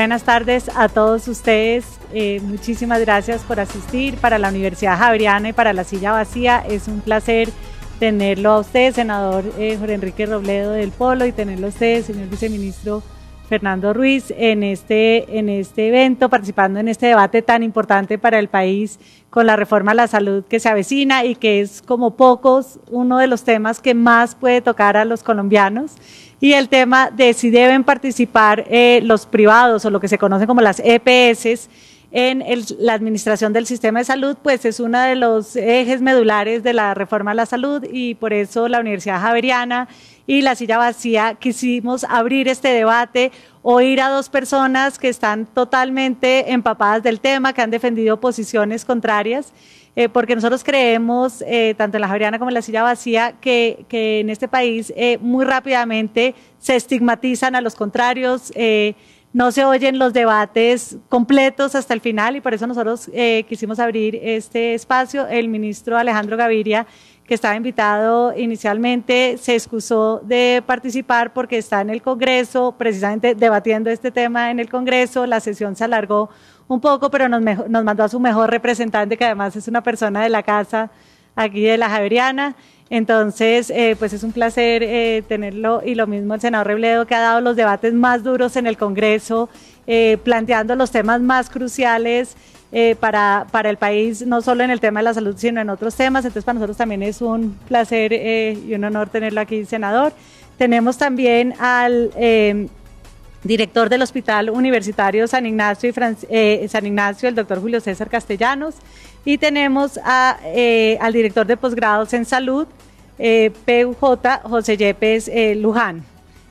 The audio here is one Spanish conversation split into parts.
Buenas tardes a todos ustedes. Eh, muchísimas gracias por asistir para la Universidad Javeriana y para la silla vacía. Es un placer tenerlo a usted, senador eh, Jorge Enrique Robledo del Polo, y tenerlo a usted, señor viceministro Fernando Ruiz, en este, en este evento, participando en este debate tan importante para el país con la reforma a la salud que se avecina y que es como pocos uno de los temas que más puede tocar a los colombianos y el tema de si deben participar eh, los privados o lo que se conocen como las EPS en la administración del sistema de salud, pues es uno de los ejes medulares de la reforma a la salud y por eso la Universidad Javeriana y la silla vacía quisimos abrir este debate, oír a dos personas que están totalmente empapadas del tema, que han defendido posiciones contrarias eh, porque nosotros creemos, eh, tanto en la Javeriana como en la silla vacía, que, en este país eh, muy rápidamente se estigmatizan a los contrarios, no se oyen los debates completos hasta el final y por eso nosotros quisimos abrir este espacio. El ministro Alejandro Gaviria que estaba invitado inicialmente, se excusó de participar porque está en el Congreso, precisamente debatiendo este tema en el Congreso. La sesión se alargó un poco, pero nos, nos mandó a su mejor representante, que además es una persona de la casa aquí de la Javeriana. Entonces, eh, pues es un placer eh, tenerlo y lo mismo el senador Rebledo que ha dado los debates más duros en el Congreso, eh, planteando los temas más cruciales eh, para, para el país, no solo en el tema de la salud, sino en otros temas. Entonces, para nosotros también es un placer eh, y un honor tenerlo aquí, senador. Tenemos también al em, director del Hospital Universitario San Ignacio, y eh, San Ignacio, el doctor Julio César Castellanos. Y tenemos al director de posgrados en salud, PUJ, José Yepes Luján.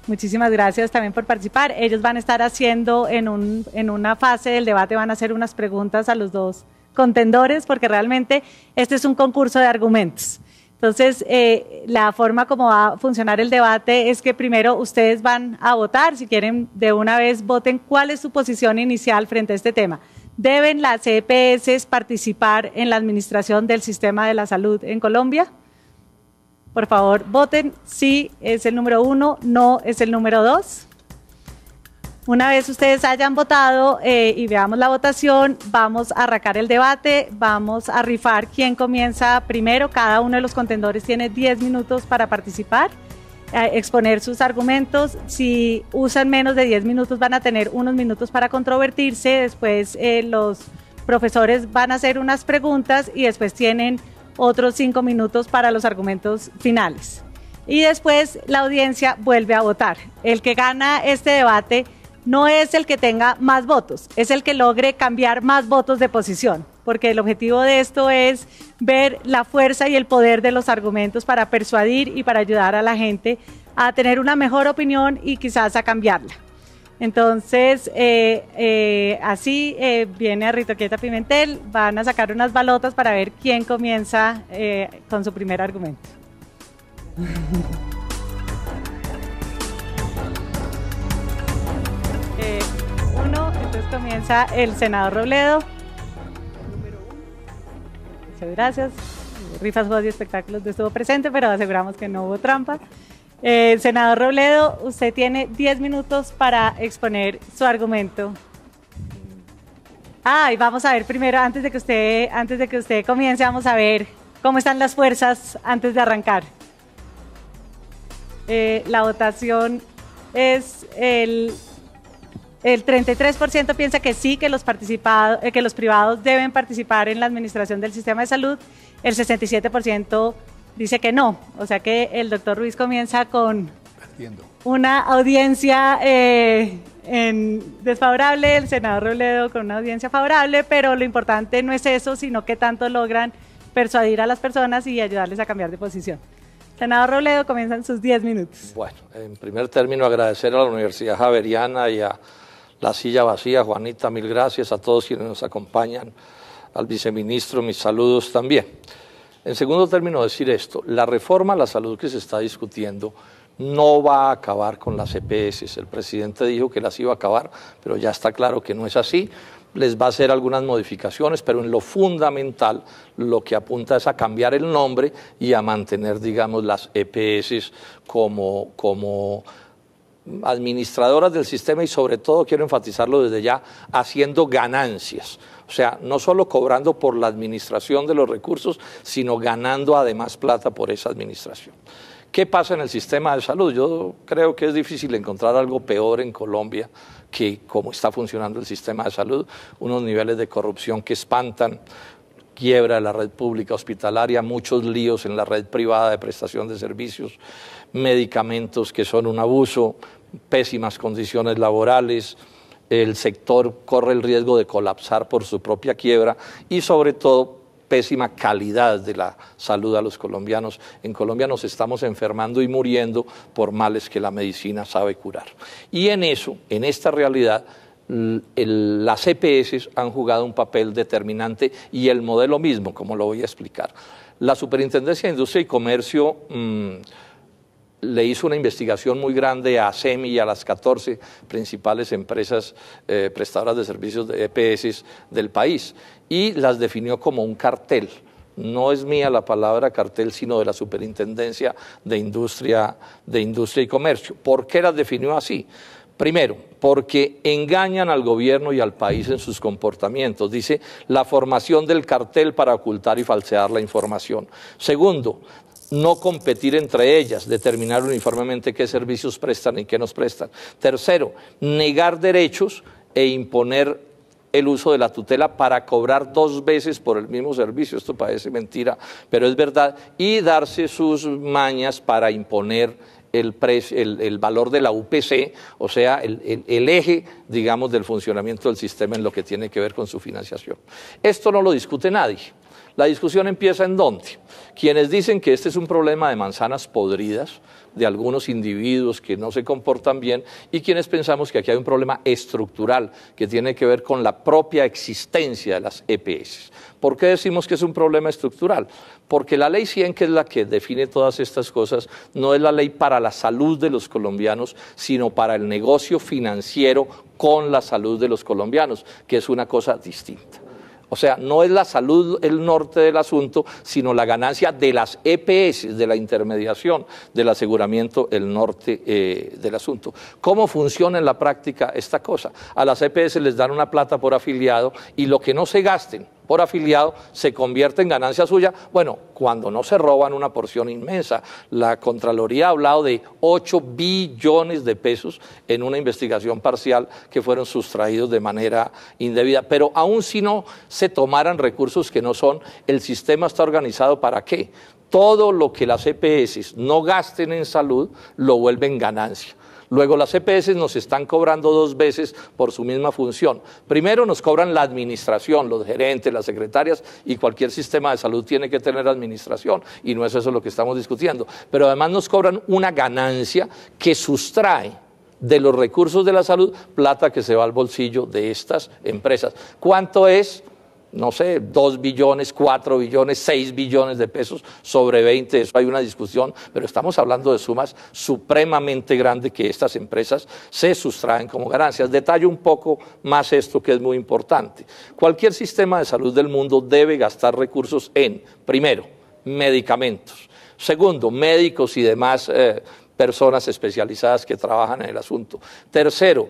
Muchísimas gracias también por participar. Ellos van a estar haciendo en, un, en una fase del debate, van a hacer unas preguntas a los dos contendores, porque realmente este es un concurso de argumentos. Entonces, eh, la forma como va a funcionar el debate es que primero ustedes van a votar, si quieren de una vez voten cuál es su posición inicial frente a este tema. ¿Deben las EPS participar en la administración del sistema de la salud en Colombia? Por favor, voten si es el número uno, no es el número dos. Una vez ustedes hayan votado eh, y veamos la votación, vamos a arrancar el debate, vamos a rifar quién comienza primero. Cada uno de los contendores tiene 10 minutos para participar, eh, exponer sus argumentos. Si usan menos de 10 minutos van a tener unos minutos para controvertirse. Después eh, los profesores van a hacer unas preguntas y después tienen otros cinco minutos para los argumentos finales. Y después la audiencia vuelve a votar. El que gana este debate no es el que tenga más votos, es el que logre cambiar más votos de posición, porque el objetivo de esto es ver la fuerza y el poder de los argumentos para persuadir y para ayudar a la gente a tener una mejor opinión y quizás a cambiarla. Entonces, eh, eh, así eh, viene a Ritoquieta Pimentel, van a sacar unas balotas para ver quién comienza con su primer argumento. uno, entonces comienza el senador Robledo. Número uno. Muchas gracias. Rifas, voz y espectáculos no estuvo presente, pero aseguramos que no hubo trampa. Eh, senador Robledo, usted tiene 10 minutos para exponer su argumento. Ah, y vamos a ver primero, antes de que usted, antes de que usted comience, vamos a ver cómo están las fuerzas antes de arrancar. Eh, la votación es el, el 33% piensa que sí, que los, eh, que los privados deben participar en la administración del sistema de salud, el 67% dice que no. O sea que el doctor Ruiz comienza con una audiencia eh, en desfavorable, el senador Robledo con una audiencia favorable, pero lo importante no es eso, sino que tanto logran persuadir a las personas y ayudarles a cambiar de posición. Senador Robledo, comienzan sus 10 minutos. Bueno, en primer término agradecer a la Universidad Javeriana y a la silla vacía, Juanita, mil gracias a todos quienes nos acompañan, al viceministro, mis saludos también. En segundo término, decir esto, la reforma a la salud que se está discutiendo no va a acabar con las EPS. El presidente dijo que las iba a acabar, pero ya está claro que no es así. Les va a hacer algunas modificaciones, pero en lo fundamental lo que apunta es a cambiar el nombre y a mantener, digamos, las EPS como, como administradoras del sistema y sobre todo, quiero enfatizarlo desde ya, haciendo ganancias o sea, no solo cobrando por la administración de los recursos, sino ganando además plata por esa administración. ¿Qué pasa en el sistema de salud? Yo creo que es difícil encontrar algo peor en Colombia que cómo está funcionando el sistema de salud, unos niveles de corrupción que espantan, quiebra de la red pública hospitalaria, muchos líos en la red privada de prestación de servicios, medicamentos que son un abuso, pésimas condiciones laborales, el sector corre el riesgo de colapsar por su propia quiebra y sobre todo pésima calidad de la salud a los colombianos. En Colombia nos estamos enfermando y muriendo por males que la medicina sabe curar. Y en eso, en esta realidad, las EPS han jugado un papel determinante y el modelo mismo, como lo voy a explicar. La Superintendencia de Industria y Comercio... Mm, le hizo una investigación muy grande a SEMI y a las 14 principales empresas eh, prestadoras de servicios de EPS del país y las definió como un cartel. No es mía la palabra cartel, sino de la Superintendencia de Industria, de Industria y Comercio. ¿Por qué las definió así? Primero, porque engañan al gobierno y al país en sus comportamientos. Dice la formación del cartel para ocultar y falsear la información. Segundo, no competir entre ellas, determinar uniformemente qué servicios prestan y qué nos prestan. Tercero, negar derechos e imponer el uso de la tutela para cobrar dos veces por el mismo servicio. Esto parece mentira, pero es verdad. Y darse sus mañas para imponer el, valor de la UPC, o sea, el, el, eje, digamos, del funcionamiento del sistema en lo que tiene que ver con su financiación. Esto no lo discute nadie. La discusión empieza en dónde. Quienes dicen que este es un problema de manzanas podridas, de algunos individuos que no se comportan bien, y quienes pensamos que aquí hay un problema estructural que tiene que ver con la propia existencia de las EPS. ¿Por qué decimos que es un problema estructural? Porque la ley 100, que es la que define todas estas cosas, no es la ley para la salud de los colombianos, sino para el negocio financiero con la salud de los colombianos, que es una cosa distinta. O sea, no es la salud el norte del asunto, sino la ganancia de las EPS, de la intermediación del aseguramiento, el norte eh, del asunto. ¿Cómo funciona en la práctica esta cosa? A las EPS les dan una plata por afiliado y lo que no se gasten por afiliado se convierte en ganancia suya. Bueno, cuando no se roban una porción inmensa. La Contraloría ha hablado de 8 billones de pesos en una investigación parcial que fueron sustraídos de manera indebida. Pero aún si no se tomaran recursos que no son, el sistema está organizado para qué? Todo lo que las EPS no gasten en salud lo vuelven ganancia Luego las EPS nos están cobrando dos veces por su misma función. Primero nos cobran la administración, los gerentes, las secretarias y cualquier sistema de salud tiene que tener administración y no es eso lo que estamos discutiendo. Pero además nos cobran una ganancia que sustrae de los recursos de la salud, plata que se va al bolsillo de estas empresas. ¿Cuánto es no sé, 2 billones, 4 billones, 6 billones de pesos sobre 20, eso hay una discusión, pero estamos hablando de sumas supremamente grandes que estas empresas se sustraen como ganancias. Detalle un poco más esto que es muy importante. Cualquier sistema de salud del mundo debe gastar recursos en, primero, medicamentos, segundo, médicos y demás. Eh, personas especializadas que trabajan en el asunto. Tercero,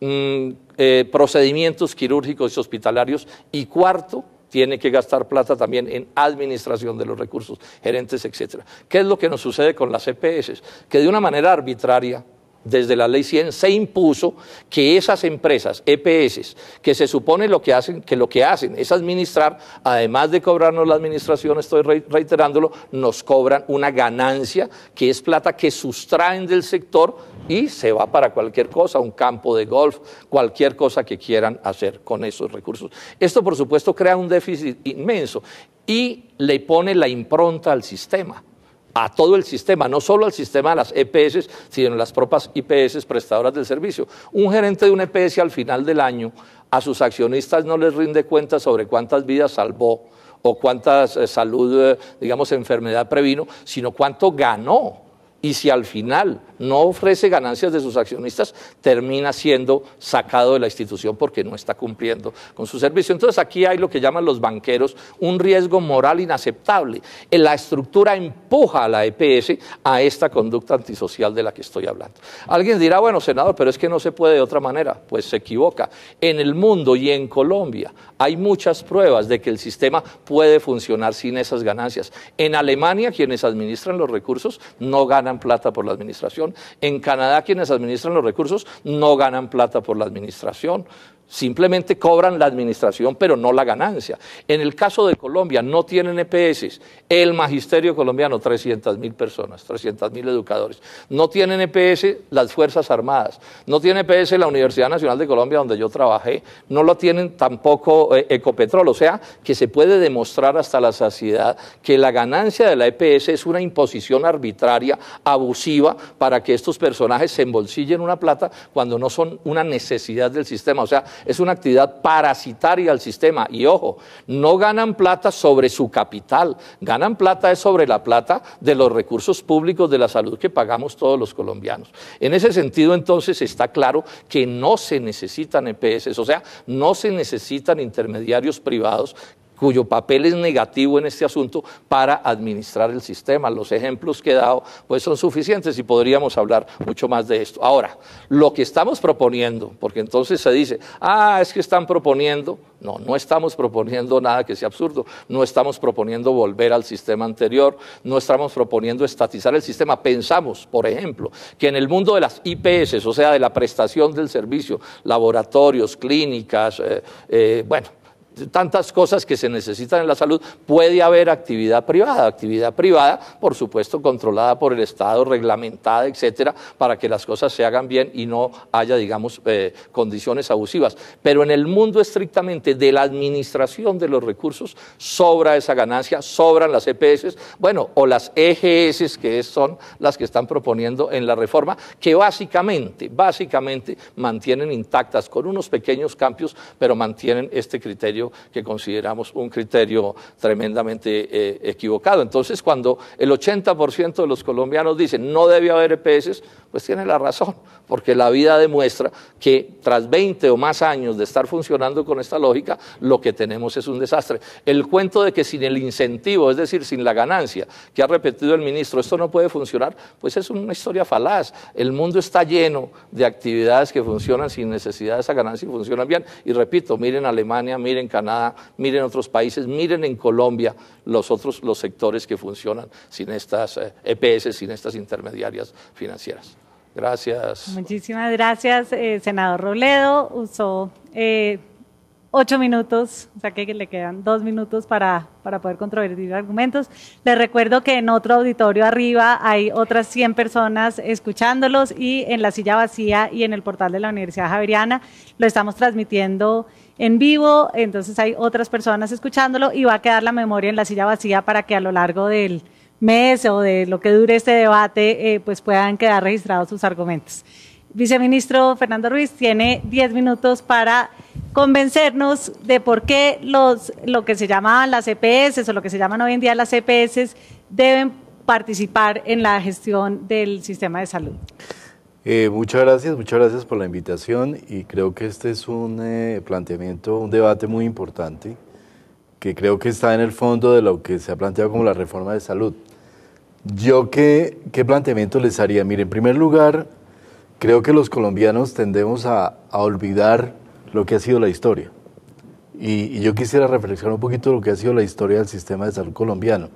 Mm, eh, procedimientos quirúrgicos y hospitalarios. Y cuarto, tiene que gastar plata también en administración de los recursos, gerentes, etcétera. ¿Qué es lo que nos sucede con las EPS? Que de una manera arbitraria desde la ley 100 se impuso que esas empresas, EPS, que se supone lo que hacen, que lo que hacen es administrar, además de cobrarnos la administración, estoy reiterándolo, nos cobran una ganancia que es plata que sustraen del sector y se va para cualquier cosa, un campo de golf, cualquier cosa que quieran hacer con esos recursos. Esto, por supuesto, crea un déficit inmenso y le pone la impronta al sistema a todo el sistema, no solo al sistema de las EPS, sino a las propias IPS prestadoras del servicio. Un gerente de una EPS al final del año a sus accionistas no les rinde cuenta sobre cuántas vidas salvó o cuántas eh, salud, eh, digamos, enfermedad previno, sino cuánto ganó. Y si al final no ofrece ganancias de sus accionistas, termina siendo sacado de la institución porque no está cumpliendo con su servicio. Entonces aquí hay lo que llaman los banqueros un riesgo moral inaceptable. Eh, la estructura empuja a la EPS a esta conducta antisocial de la que estoy hablando. Alguien dirá, bueno, senador, pero es que no se puede de otra manera. Pues se equivoca. En el mundo y en Colombia hay muchas pruebas de que el sistema puede funcionar sin esas ganancias. En Alemania, quienes administran los recursos no ganan plata por la administración. En Canadá quienes administran los recursos no ganan plata por la administración, Simplemente cobran la administración, pero no la ganancia. En el caso de Colombia, no tienen EPS. El magisterio colombiano, 300 mil personas, 300 mil educadores. No tienen EPS las Fuerzas Armadas. No tiene EPS la Universidad Nacional de Colombia, donde yo trabajé. No lo tienen tampoco eh, Ecopetrol. O sea, que se puede demostrar hasta la saciedad que la ganancia de la EPS es una imposición arbitraria, abusiva, para que estos personajes se embolsillen una plata cuando no son una necesidad del sistema. O sea, es una actividad parasitaria al sistema. Y ojo, no ganan plata sobre su capital, ganan plata es sobre la plata de los recursos públicos de la salud que pagamos todos los colombianos. En ese sentido, entonces, está claro que no se necesitan EPS, o sea, no se necesitan intermediarios privados cuyo papel es negativo en este asunto para administrar el sistema. Los ejemplos que he dado pues son suficientes y podríamos hablar mucho más de esto. Ahora, lo que estamos proponiendo, porque entonces se dice, ah, es que están proponiendo, no, no estamos proponiendo nada que sea absurdo, no estamos proponiendo volver al sistema anterior, no estamos proponiendo estatizar el sistema. Pensamos, por ejemplo, que en el mundo de las IPS, o sea, de la prestación del servicio, laboratorios, clínicas, eh, eh, bueno, tantas cosas que se necesitan en la salud, puede haber actividad privada, actividad privada, por supuesto, controlada por el Estado, reglamentada, etcétera, para que las cosas se hagan bien y no haya, digamos, eh, condiciones abusivas. Pero en el mundo estrictamente de la administración de los recursos, sobra esa ganancia, sobran las EPS, bueno, o las EGS, que son las que están proponiendo en la reforma, que básicamente, básicamente mantienen intactas, con unos pequeños cambios, pero mantienen este criterio que consideramos un criterio tremendamente eh, equivocado. Entonces, cuando el 80% de los colombianos dicen no debe haber EPS, pues tiene la razón, porque la vida demuestra que tras 20 o más años de estar funcionando con esta lógica, lo que tenemos es un desastre. El cuento de que sin el incentivo, es decir, sin la ganancia, que ha repetido el ministro, esto no puede funcionar, pues es una historia falaz. El mundo está lleno de actividades que funcionan sin necesidad de esa ganancia y funcionan bien. Y repito, miren Alemania, miren Canadá, miren otros países, miren en Colombia los otros los sectores que funcionan sin estas EPS, eh, e sin estas intermediarias financieras. Gracias. Muchísimas gracias, eh, senador Roledo. Usó eh, ocho minutos, o sea que le quedan dos minutos para, para poder controvertir argumentos. Les recuerdo que en otro auditorio arriba hay otras 100 personas escuchándolos y en la silla vacía y en el portal de la Universidad Javeriana lo estamos transmitiendo en vivo, entonces hay otras personas escuchándolo y va a quedar la memoria en la silla vacía para que a lo largo del mes o de lo que dure este debate eh, pues puedan quedar registrados sus argumentos. Viceministro Fernando Ruiz tiene 10 minutos para convencernos de por qué los, lo que se llamaban las EPS o lo que se llaman hoy en día las EPS deben participar en la gestión del sistema de salud. Eh, muchas gracias, muchas gracias por la invitación y creo que este es un eh, planteamiento, un debate muy importante que creo que está en el fondo de lo que se ha planteado como la reforma de salud. Yo qué, qué planteamiento les haría. Mire, en primer lugar, creo que los colombianos tendemos a, olvidar lo que ha sido la historia. Y, yo quisiera reflexionar un poquito lo que ha sido la historia del sistema de salud colombiano.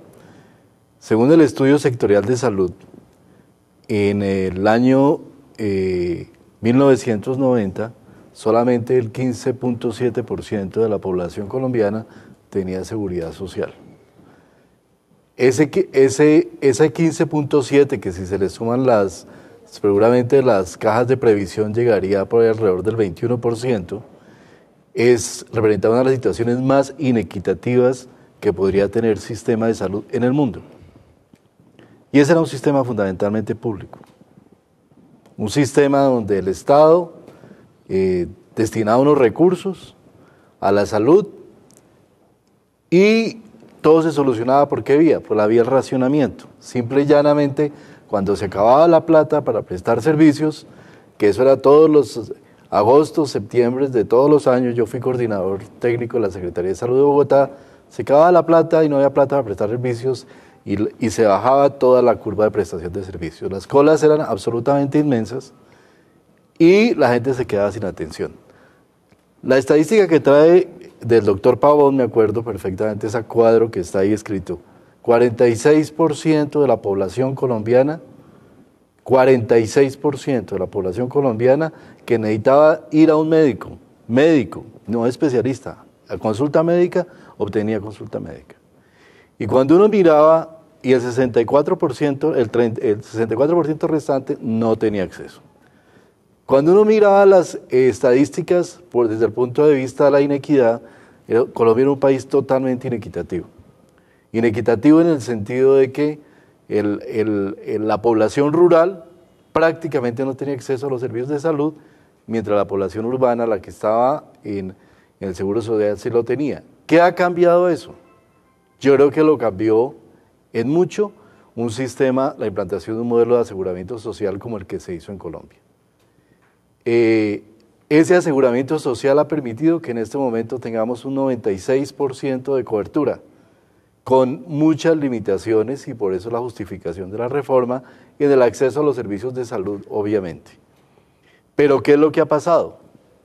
Según el estudio sectorial de salud, en el año 1990 eh, solamente el 15.7% de la población colombiana tenía seguridad social. Ese, ese, 15.7 que si se le suman las, seguramente las cajas de previsión llegaría por alrededor del 21%, es, representa una de las situaciones más inequitativas que podría tener sistema de salud en el mundo. Y ese era un sistema fundamentalmente público un sistema donde el Estado eh, destinaba unos recursos a la salud y todo se solucionaba por qué vía, por la vía del racionamiento. Simple y llanamente, cuando se acababa la plata para prestar servicios, que eso era todos los agostos, septiembre de todos los años, yo fui coordinador técnico de la Secretaría de Salud de Bogotá, se acababa la plata y no había plata para prestar servicios y, se bajaba toda la curva de prestación de servicios. Las colas eran absolutamente inmensas y la gente se quedaba sin atención. La estadística que trae del doctor Pavón, me acuerdo perfectamente, ese cuadro que está ahí escrito, 46% de la población colombiana, 46% de la población colombiana que necesitaba ir a un médico, médico, no especialista, a consulta médica, obtenía consulta médica. Y cuando uno miraba y el 64%, el, restante no tenía acceso. Cuando uno miraba las estadísticas por, desde el punto de vista de la inequidad, eh, Colombia era un país totalmente inequitativo. Inequitativo en el sentido de que el, la población rural prácticamente no tenía acceso a los servicios de salud, mientras la población urbana, la que estaba en, en el Seguro Social, sí lo tenía. ¿Qué ha cambiado eso? Yo creo que lo cambió en mucho un sistema, la implantación de un modelo de aseguramiento social como el que se hizo en Colombia. Eh, ese aseguramiento social ha permitido que en este momento tengamos un 96% de cobertura, con muchas limitaciones y por eso la justificación de la reforma y del el acceso a los servicios de salud, obviamente. Pero ¿qué es lo que ha pasado?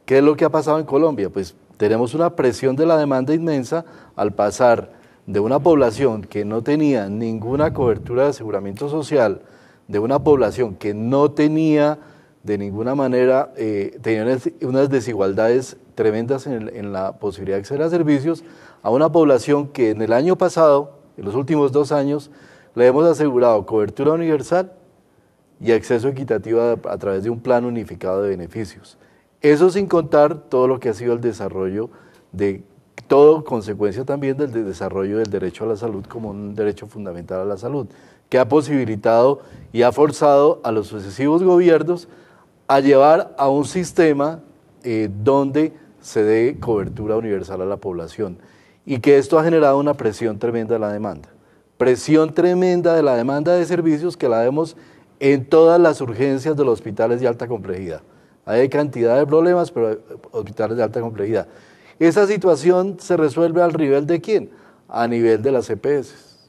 ¿Qué es lo que ha pasado en Colombia? Pues tenemos una presión de la demanda inmensa al pasar de una población que no tenía ninguna cobertura de aseguramiento social, de una población que no tenía de ninguna manera, eh, tenía unas desigualdades tremendas en, la posibilidad de acceder a servicios, a una población que en el año pasado, en los últimos dos años, le hemos asegurado cobertura universal y acceso equitativo a través de un plan unificado de beneficios. Eso sin contar todo lo que ha sido el desarrollo de todo consecuencia también del desarrollo del derecho a la salud como un derecho fundamental a la salud, que ha posibilitado y ha forzado a los sucesivos gobiernos a llevar a un sistema eh, donde se dé cobertura universal a la población y que esto ha generado una presión tremenda de la demanda. Presión tremenda de la demanda de servicios que la vemos en todas las urgencias de los hospitales de alta complejidad. Hay cantidad de problemas, pero eh, hospitales de alta complejidad. Esa situación se resuelve al nivel de quién? A nivel de las EPS.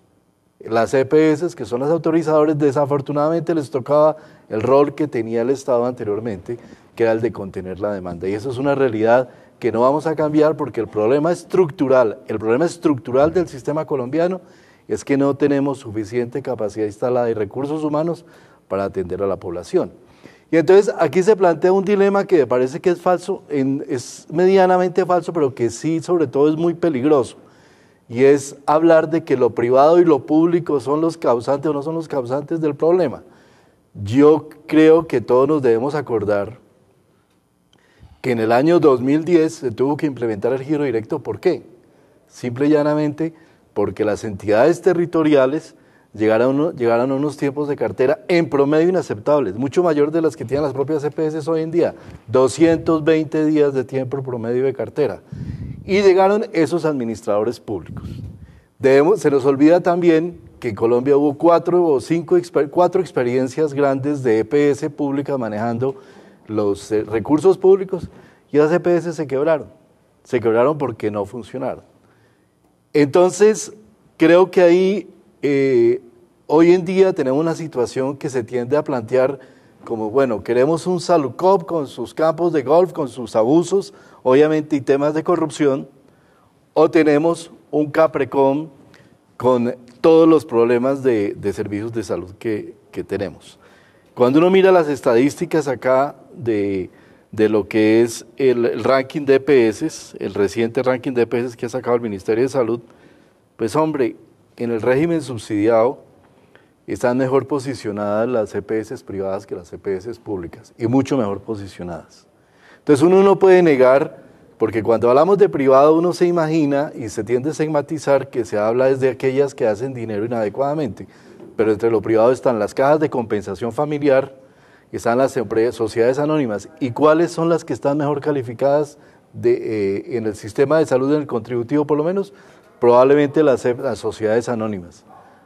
Las EPS, que son las autorizadores, desafortunadamente les tocaba el rol que tenía el Estado anteriormente, que era el de contener la demanda. Y eso es una realidad que no vamos a cambiar porque el problema estructural, el problema estructural del sistema colombiano es que no tenemos suficiente capacidad instalada y recursos humanos para atender a la población. Y entonces aquí se plantea un dilema que me parece que es falso, es medianamente falso, pero que sí, sobre todo, es muy peligroso. Y es hablar de que lo privado y lo público son los causantes o no son los causantes del problema. Yo creo que todos nos debemos acordar que en el año 2010 se tuvo que implementar el giro directo. ¿Por qué? Simple y llanamente porque las entidades territoriales Llegaron a unos tiempos de cartera en promedio inaceptables, mucho mayor de las que tienen las propias EPS hoy en día, 220 días de tiempo promedio de cartera. Y llegaron esos administradores públicos. Debemos, se nos olvida también que en Colombia hubo cuatro o cinco cuatro experiencias grandes de EPS pública manejando los eh, recursos públicos y las EPS se quebraron. Se quebraron porque no funcionaron. Entonces, creo que ahí eh, Hoy en día tenemos una situación que se tiende a plantear como, bueno, queremos un saludcop con sus campos de golf, con sus abusos, obviamente, y temas de corrupción, o tenemos un Caprecom con todos los problemas de, servicios de salud que, tenemos. Cuando uno mira las estadísticas acá de, lo que es el, el, ranking de EPS, el reciente ranking de EPS que ha sacado el Ministerio de Salud, pues hombre, en el régimen subsidiado, están mejor posicionadas las CPS e privadas que las CPS e públicas y mucho mejor posicionadas. Entonces uno no puede negar, porque cuando hablamos de privado uno se imagina y se tiende a estigmatizar que se habla desde aquellas que hacen dinero inadecuadamente, pero entre lo privado están las cajas de compensación familiar, están las sociedades anónimas. ¿Y cuáles son las que están mejor calificadas eh, en el sistema de salud, en el contributivo por lo menos? Probablemente las sociedades anónimas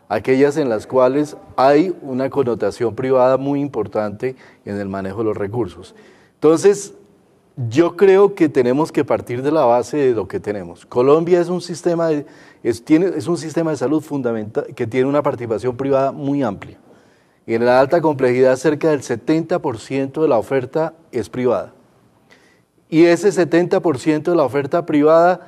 aquellas en las cuales hay una connotación privada muy importante en el manejo de los recursos. Entonces, yo creo que tenemos que partir de la base de lo que tenemos. Colombia es un sistema de, un sistema de salud fundamental que tiene una participación privada muy amplia. Y En la alta complejidad, cerca del 70% de la oferta es privada. Y ese 70% de la oferta privada,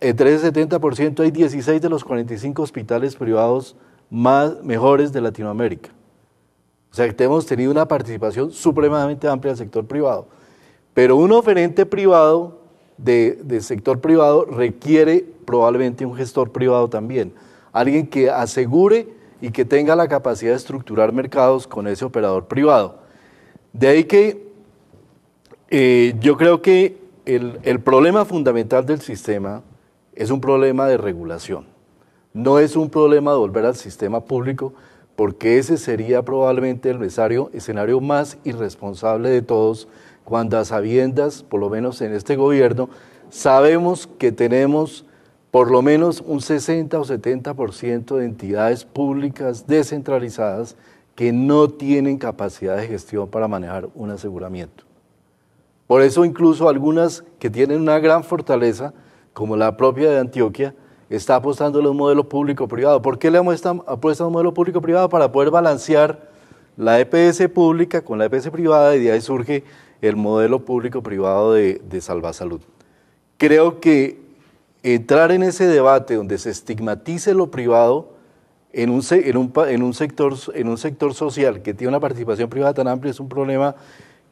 entre ese 70% hay 16 de los 45 hospitales privados más mejores de Latinoamérica. O sea, que hemos tenido una participación supremamente amplia del sector privado. Pero un oferente privado de, sector privado requiere probablemente un gestor privado también. Alguien que asegure y que tenga la capacidad de estructurar mercados con ese operador privado. De ahí que eh, yo creo que el problema fundamental del sistema es un problema de regulación. No es un problema volver al sistema público, porque ese sería probablemente el escenario más irresponsable de todos, cuando a sabiendas, por lo menos en este gobierno, sabemos que tenemos por lo menos un 60 o 70% de entidades públicas descentralizadas que no tienen capacidad de gestión para manejar un aseguramiento. Por eso incluso algunas que tienen una gran fortaleza, como la propia de Antioquia, está apostando a un modelo público-privado. ¿Por qué le apuesta a un modelo público-privado? Para poder balancear la EPS pública con la EPS privada y de ahí surge el modelo público-privado de, de Salud. Creo que entrar en ese debate donde se estigmatice lo privado en un, en un, sector, en un sector social que tiene una participación privada tan amplia es un problema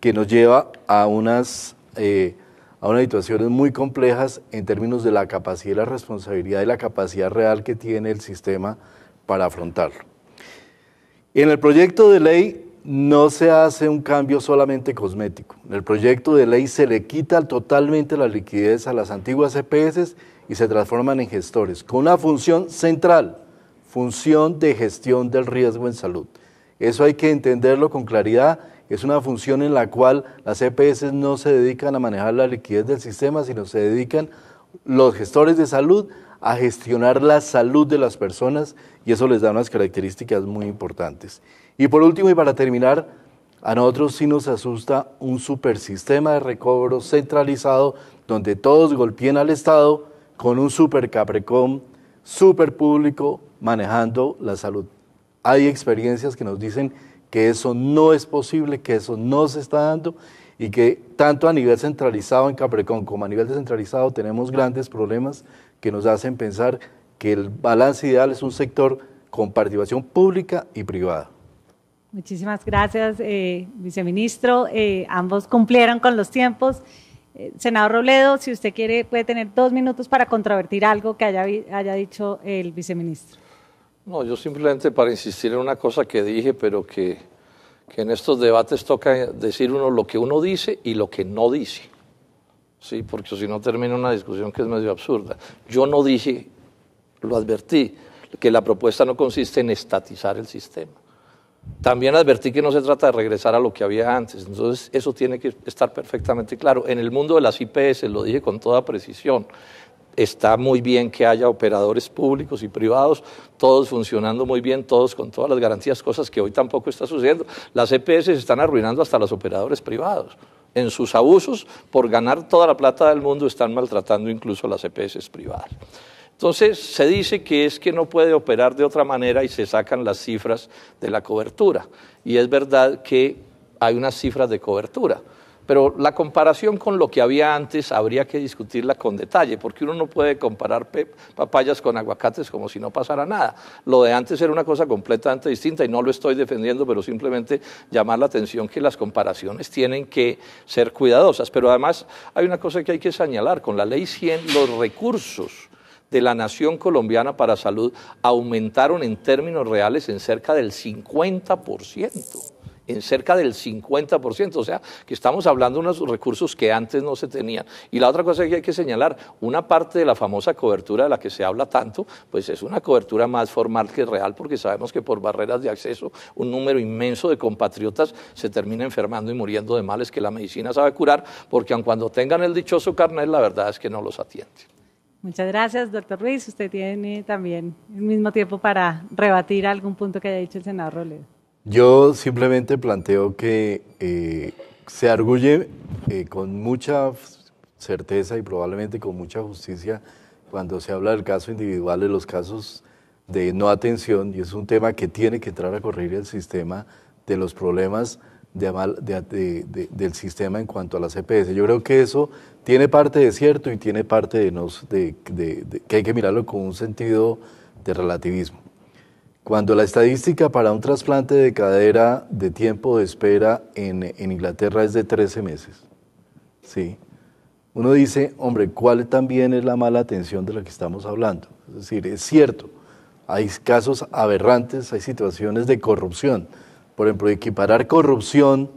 que nos lleva a unas... Eh, a unas situaciones muy complejas en términos de la capacidad y la responsabilidad y la capacidad real que tiene el sistema para afrontarlo. En el proyecto de ley no se hace un cambio solamente cosmético. En el proyecto de ley se le quita totalmente la liquidez a las antiguas EPS y se transforman en gestores, con una función central, función de gestión del riesgo en salud. Eso hay que entenderlo con claridad es una función en la cual las EPS no se dedican a manejar la liquidez del sistema, sino se dedican los gestores de salud a gestionar la salud de las personas y eso les da unas características muy importantes. Y por último y para terminar, a nosotros sí nos asusta un supersistema de recobro centralizado donde todos golpeen al Estado con un super Caprecom, super público manejando la salud. Hay experiencias que nos dicen que eso no es posible, que eso no se está dando y que tanto a nivel centralizado en Caprecon como a nivel descentralizado tenemos grandes problemas que nos hacen pensar que el balance ideal es un sector con participación pública y privada. Muchísimas gracias, eh, viceministro. Eh, ambos cumplieron con los tiempos. Eh, senador Robledo, si usted quiere, puede tener dos minutos para controvertir algo que haya dicho el viceministro. No, yo simplemente para insistir en una cosa que dije, pero que, en estos debates toca decir uno lo que uno dice y lo que no dice. porque si no termina una discusión que es medio absurda. Yo no dije, lo advertí, que la propuesta no consiste en estatizar el sistema. También advertí que no se trata de regresar a lo que había antes. Entonces, eso tiene que estar perfectamente claro. En el mundo de las IPS, lo dije con toda precisión, está muy bien que haya operadores públicos y privados, todos funcionando muy bien, todos con todas las garantías, cosas que hoy tampoco está sucediendo. Las EPS se están arruinando hasta los operadores privados. En sus abusos, por ganar toda la plata del mundo, están maltratando incluso las EPS privadas. Entonces se dice que es que no puede operar de otra manera y se sacan las cifras de la cobertura. Y es verdad que hay unas cifras de cobertura pero la comparación con lo que había antes habría que discutirla con detalle, porque uno no puede comparar papayas con aguacates como si no pasara nada. Lo de antes era una cosa completamente distinta y no lo estoy defendiendo, pero simplemente llamar la atención que las comparaciones tienen que ser cuidadosas. Pero además hay una cosa que hay que señalar, con la ley 100 los recursos de la Nación Colombiana para Salud aumentaron en términos reales en cerca del 50% en cerca del 50%, o sea, que estamos hablando de unos recursos que antes no se tenían. Y la otra cosa que hay que señalar, una parte de la famosa cobertura de la que se habla tanto, pues es una cobertura más formal que real, porque sabemos que por barreras de acceso un número inmenso de compatriotas se termina enfermando y muriendo de males que la medicina sabe curar, porque aun cuando tengan el dichoso carnet, la verdad es que no los atiende. Muchas gracias, doctor Ruiz. Usted tiene también el mismo tiempo para rebatir algún punto que haya dicho el senador Roledo. Yo simplemente planteo que eh, se arguye eh, con mucha certeza y probablemente con mucha justicia cuando se habla del caso individual, de los casos de no atención, y es un tema que tiene que entrar a corregir el sistema de los problemas del sistema en cuanto a las CPS. E Yo creo que eso tiene parte de cierto y tiene parte de que hay que mirarlo con un sentido de relativismo. Cuando la estadística para un trasplante de cadera de tiempo de espera en, Inglaterra es de 13 meses, ¿sí? uno dice, hombre, ¿cuál también es la mala atención de la que estamos hablando? Es decir, es cierto, hay casos aberrantes, hay situaciones de corrupción. Por ejemplo, equiparar corrupción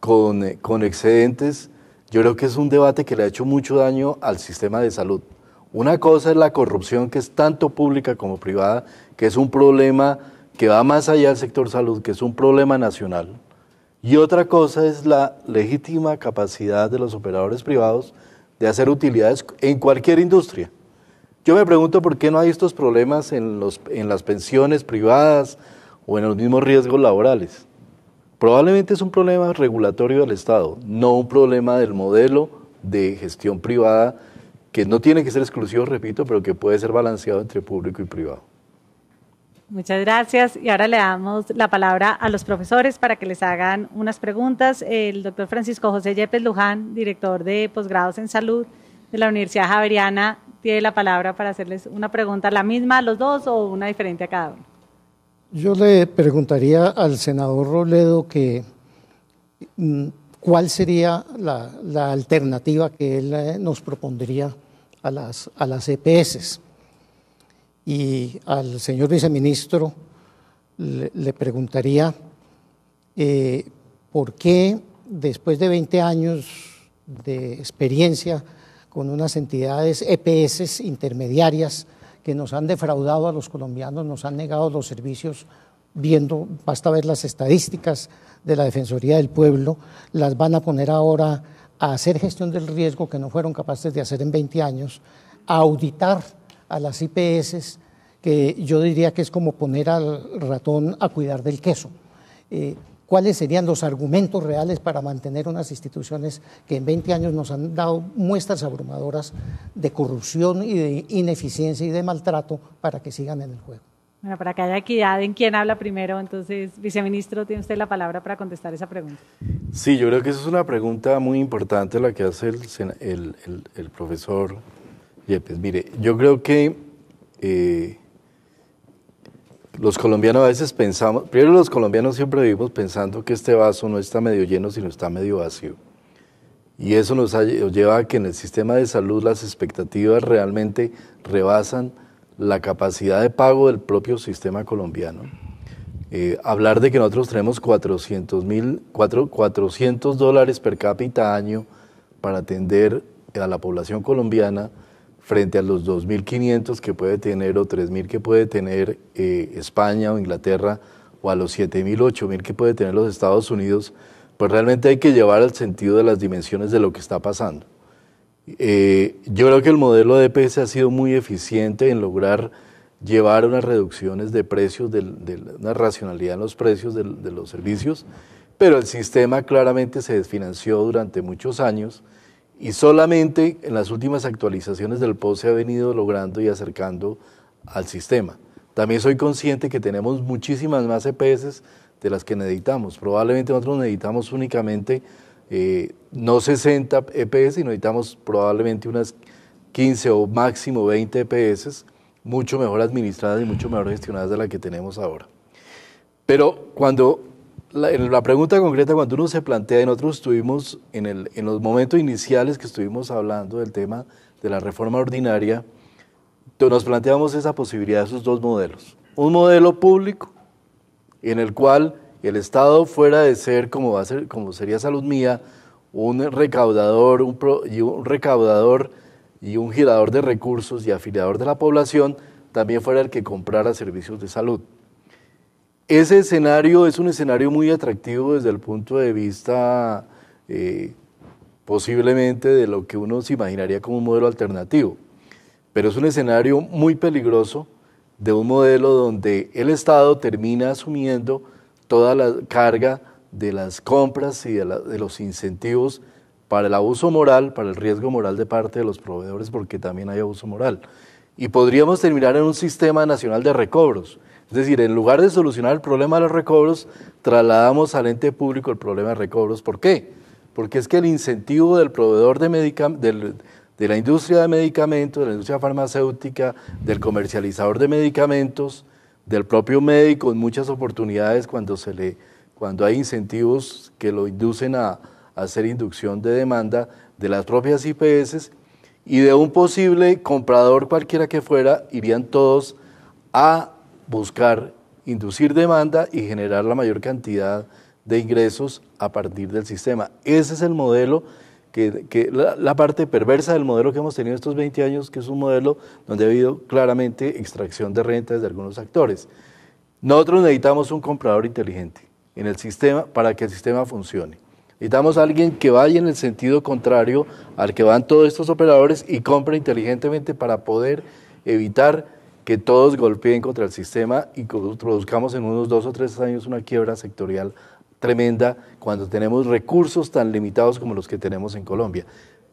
con, con excedentes, yo creo que es un debate que le ha hecho mucho daño al sistema de salud. Una cosa es la corrupción que es tanto pública como privada que es un problema que va más allá del sector salud, que es un problema nacional. Y otra cosa es la legítima capacidad de los operadores privados de hacer utilidades en cualquier industria. Yo me pregunto por qué no hay estos problemas en, las pensiones privadas o en los mismos riesgos laborales. Probablemente es un problema regulatorio del Estado, no un problema del modelo de gestión privada que no tiene que ser exclusivo, repito, pero que puede ser balanceado entre público y privado. Muchas gracias. Y ahora le damos la palabra a los profesores para que les hagan unas preguntas. El doctor Francisco José Yepes Luján, director de posgrados en salud de la Universidad Javeriana, tiene la palabra para hacerles una pregunta, la misma a los dos o una diferente a cada uno. Yo le preguntaría al senador Roledo que mm, cuál sería la, alternativa que él eh, nos propondría a las, a las EPS y al señor viceministro le, preguntaría eh, por qué después de 20 años de experiencia con unas entidades EPS intermediarias que nos han defraudado a los colombianos, nos han negado los servicios, viendo, basta ver las estadísticas de la Defensoría del Pueblo, las van a poner ahora a hacer gestión del riesgo que no fueron capaces de hacer en 20 años, a auditar a las IPS, que yo diría que es como poner al ratón a cuidar del queso. Eh, ¿Cuáles serían los argumentos reales para mantener unas instituciones que en 20 años nos han dado muestras abrumadoras de corrupción y de ineficiencia y de maltrato para que sigan en el juego? Bueno, para que haya equidad en quién habla primero, entonces, viceministro, tiene usted la palabra para contestar esa pregunta. Sí, yo creo que esa es una pregunta muy importante la que hace el profesor pues mire, yo creo que eh, los colombianos a veces pensamos, primero los colombianos siempre vivimos pensando que este vaso no está medio lleno, sino está medio vacío. Y eso nos lleva a que en el sistema de salud las expectativas realmente rebasan la capacidad de pago del propio sistema colombiano. Eh, hablar de que nosotros tenemos 400, 400 dólares per cápita año para atender a la población colombiana, frente a los 2.500 que puede tener o 3.000 que puede tener eh, España o Inglaterra o a los 7.000, 8.000 que puede tener los Estados Unidos, pues realmente hay que llevar al sentido de las dimensiones de lo que está pasando. Eh, yo creo que el modelo de EPS ha sido muy eficiente en lograr llevar unas reducciones de precios, de una racionalidad en los precios de los servicios, pero el sistema claramente se desfinanció durante muchos años y solamente en las últimas actualizaciones del POS se ha venido logrando y acercando al sistema. También soy consciente que tenemos muchísimas más EPS de las que necesitamos. Probablemente nosotros necesitamos únicamente eh, no 60 EPS, sino necesitamos probablemente unas 15 o máximo 20 EPS, mucho mejor administradas y mucho mejor gestionadas de las que tenemos ahora. Pero cuando la, la, pregunta concreta cuando uno se plantea, y nosotros estuvimos en, los momentos iniciales que estuvimos hablando del tema de la reforma ordinaria, nos planteamos esa posibilidad de esos dos modelos. Un modelo público en el cual el Estado fuera de ser, como, como sería salud mía, un recaudador, un, y un recaudador y un girador de recursos y afiliador de la población, también fuera el que comprara servicios de salud. Ese escenario es un escenario muy atractivo desde el punto de vista eh, posiblemente de lo que uno se imaginaría como un modelo alternativo, pero es un escenario muy peligroso de un modelo donde el Estado termina asumiendo toda la carga de las compras y de los incentivos para el abuso moral, para el riesgo moral de parte de los proveedores, porque también hay abuso moral y podríamos terminar en un sistema nacional de recobros. Es decir, en lugar de solucionar el problema de los recobros, trasladamos al ente público el problema de recobros. ¿Por qué? Porque es que el incentivo del proveedor de, medicamentos, de la industria de medicamentos, de la industria farmacéutica, del comercializador de medicamentos, del propio médico en muchas oportunidades cuando, se le, cuando hay incentivos que lo inducen a, hacer inducción de demanda de las propias IPS, y de un posible comprador cualquiera que fuera, irían todos a buscar inducir demanda y generar la mayor cantidad de ingresos a partir del sistema. Ese es el modelo, que, la, parte perversa del modelo que hemos tenido estos 20 años, que es un modelo donde ha habido claramente extracción de rentas de algunos actores. Nosotros necesitamos un comprador inteligente en el sistema para que el sistema funcione. Necesitamos a alguien que vaya en el sentido contrario al que van todos estos operadores y compre inteligentemente para poder evitar que todos golpeen contra el sistema y produzcamos en unos dos o tres años una quiebra sectorial tremenda cuando tenemos recursos tan limitados como los que tenemos en Colombia.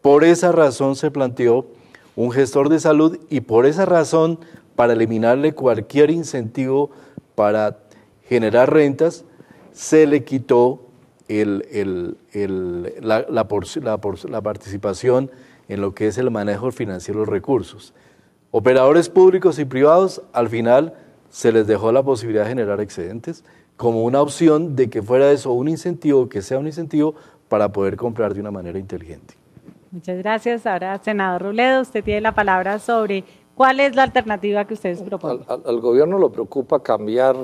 Por esa razón se planteó un gestor de salud y por esa razón, para eliminarle cualquier incentivo para generar rentas, se le quitó el, la, participación en lo que es el manejo financiero de los recursos. Operadores públicos y privados, al final se les dejó la posibilidad de generar excedentes como una opción de que fuera eso un incentivo, que sea un incentivo para poder comprar de una manera inteligente. Muchas gracias. Ahora, senador Ruledo, usted tiene la palabra sobre cuál es la alternativa que ustedes proponen. al gobierno lo preocupa cambiar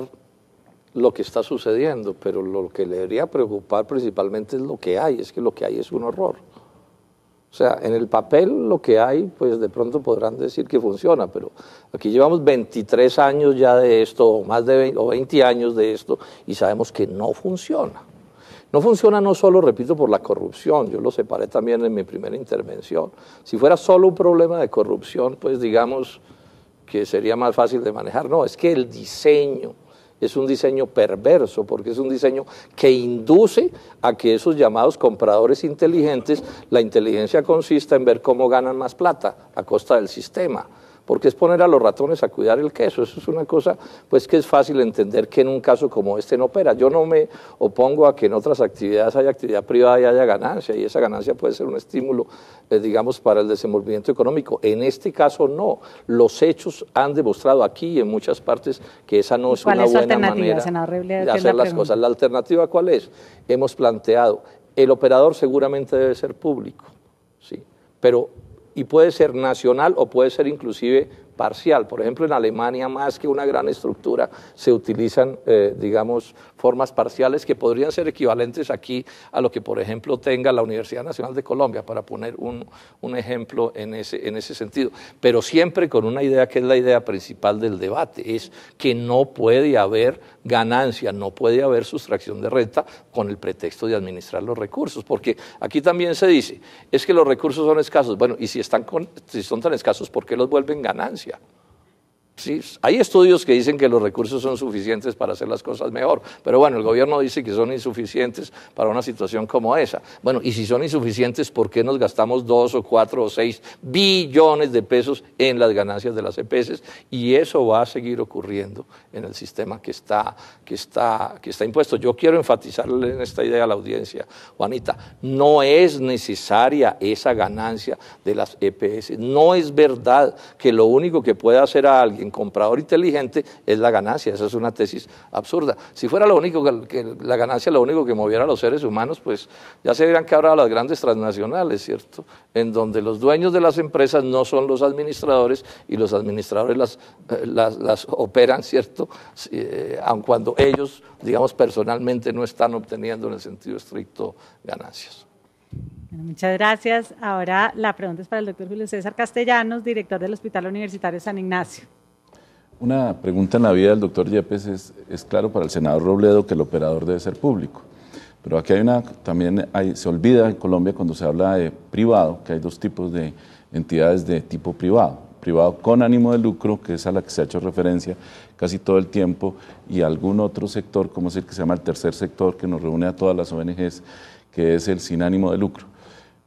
lo que está sucediendo, pero lo que le debería preocupar principalmente es lo que hay, es que lo que hay es un horror. O sea, en el papel lo que hay, pues de pronto podrán decir que funciona, pero aquí llevamos 23 años ya de esto, o más de 20, o 20 años de esto, y sabemos que no funciona. No funciona no solo, repito, por la corrupción, yo lo separé también en mi primera intervención. Si fuera solo un problema de corrupción, pues digamos que sería más fácil de manejar. No, es que el diseño, es un diseño perverso, porque es un diseño que induce a que esos llamados compradores inteligentes, la inteligencia consista en ver cómo ganan más plata a costa del sistema porque es poner a los ratones a cuidar el queso. Eso es una cosa pues que es fácil entender que en un caso como este no opera. Yo no me opongo a que en otras actividades haya actividad privada y haya ganancia, y esa ganancia puede ser un estímulo, eh, digamos, para el desenvolvimiento económico. En este caso no. Los hechos han demostrado aquí y en muchas partes que esa no es una buena manera de hacer las cosas. La alternativa cuál es? Hemos planteado, el operador seguramente debe ser público, ¿sí? pero y puede ser nacional o puede ser inclusive parcial. Por ejemplo, en Alemania, más que una gran estructura, se utilizan, eh, digamos, formas parciales que podrían ser equivalentes aquí a lo que, por ejemplo, tenga la Universidad Nacional de Colombia, para poner un, ejemplo en ese, en ese sentido. Pero siempre con una idea que es la idea principal del debate, es que no puede haber ganancia, no puede haber sustracción de renta con el pretexto de administrar los recursos, porque aquí también se dice, es que los recursos son escasos, bueno, y si, están si son tan escasos, ¿por qué los vuelven ganancia? Sí, hay estudios que dicen que los recursos son suficientes para hacer las cosas mejor, pero bueno, el gobierno dice que son insuficientes para una situación como esa. Bueno, y si son insuficientes, ¿por qué nos gastamos dos o cuatro o seis billones de pesos en las ganancias de las EPS? E y eso va a seguir ocurriendo en el sistema que está, que está, que está impuesto. Yo quiero enfatizarle en esta idea a la audiencia, Juanita, no es necesaria esa ganancia de las EPS. E no es verdad que lo único que puede hacer a alguien comprador inteligente es la ganancia. Esa es una tesis absurda. Si fuera lo único que, la ganancia lo único que moviera a los seres humanos, pues ya se que habrá las grandes transnacionales, ¿cierto? En donde los dueños de las empresas no son los administradores y los administradores las, eh, operan, ¿cierto? Eh, aun cuando ellos, digamos, personalmente no están obteniendo en el sentido estricto ganancias. muchas gracias. Ahora la pregunta es para el doctor Julio César Castellanos, director del Hospital Universitario San Ignacio. Una pregunta en la vida del doctor Yepes es, es claro para el senador Robledo que el operador debe ser público. Pero aquí hay una, también se olvida en Colombia cuando se habla de privado, que hay dos tipos de entidades de tipo privado. Privado con ánimo de lucro, que es a la que se ha hecho referencia casi todo el tiempo, y algún otro sector, como es el que se llama el tercer sector, que nos reúne a todas las ONGs, que es el sin ánimo de lucro.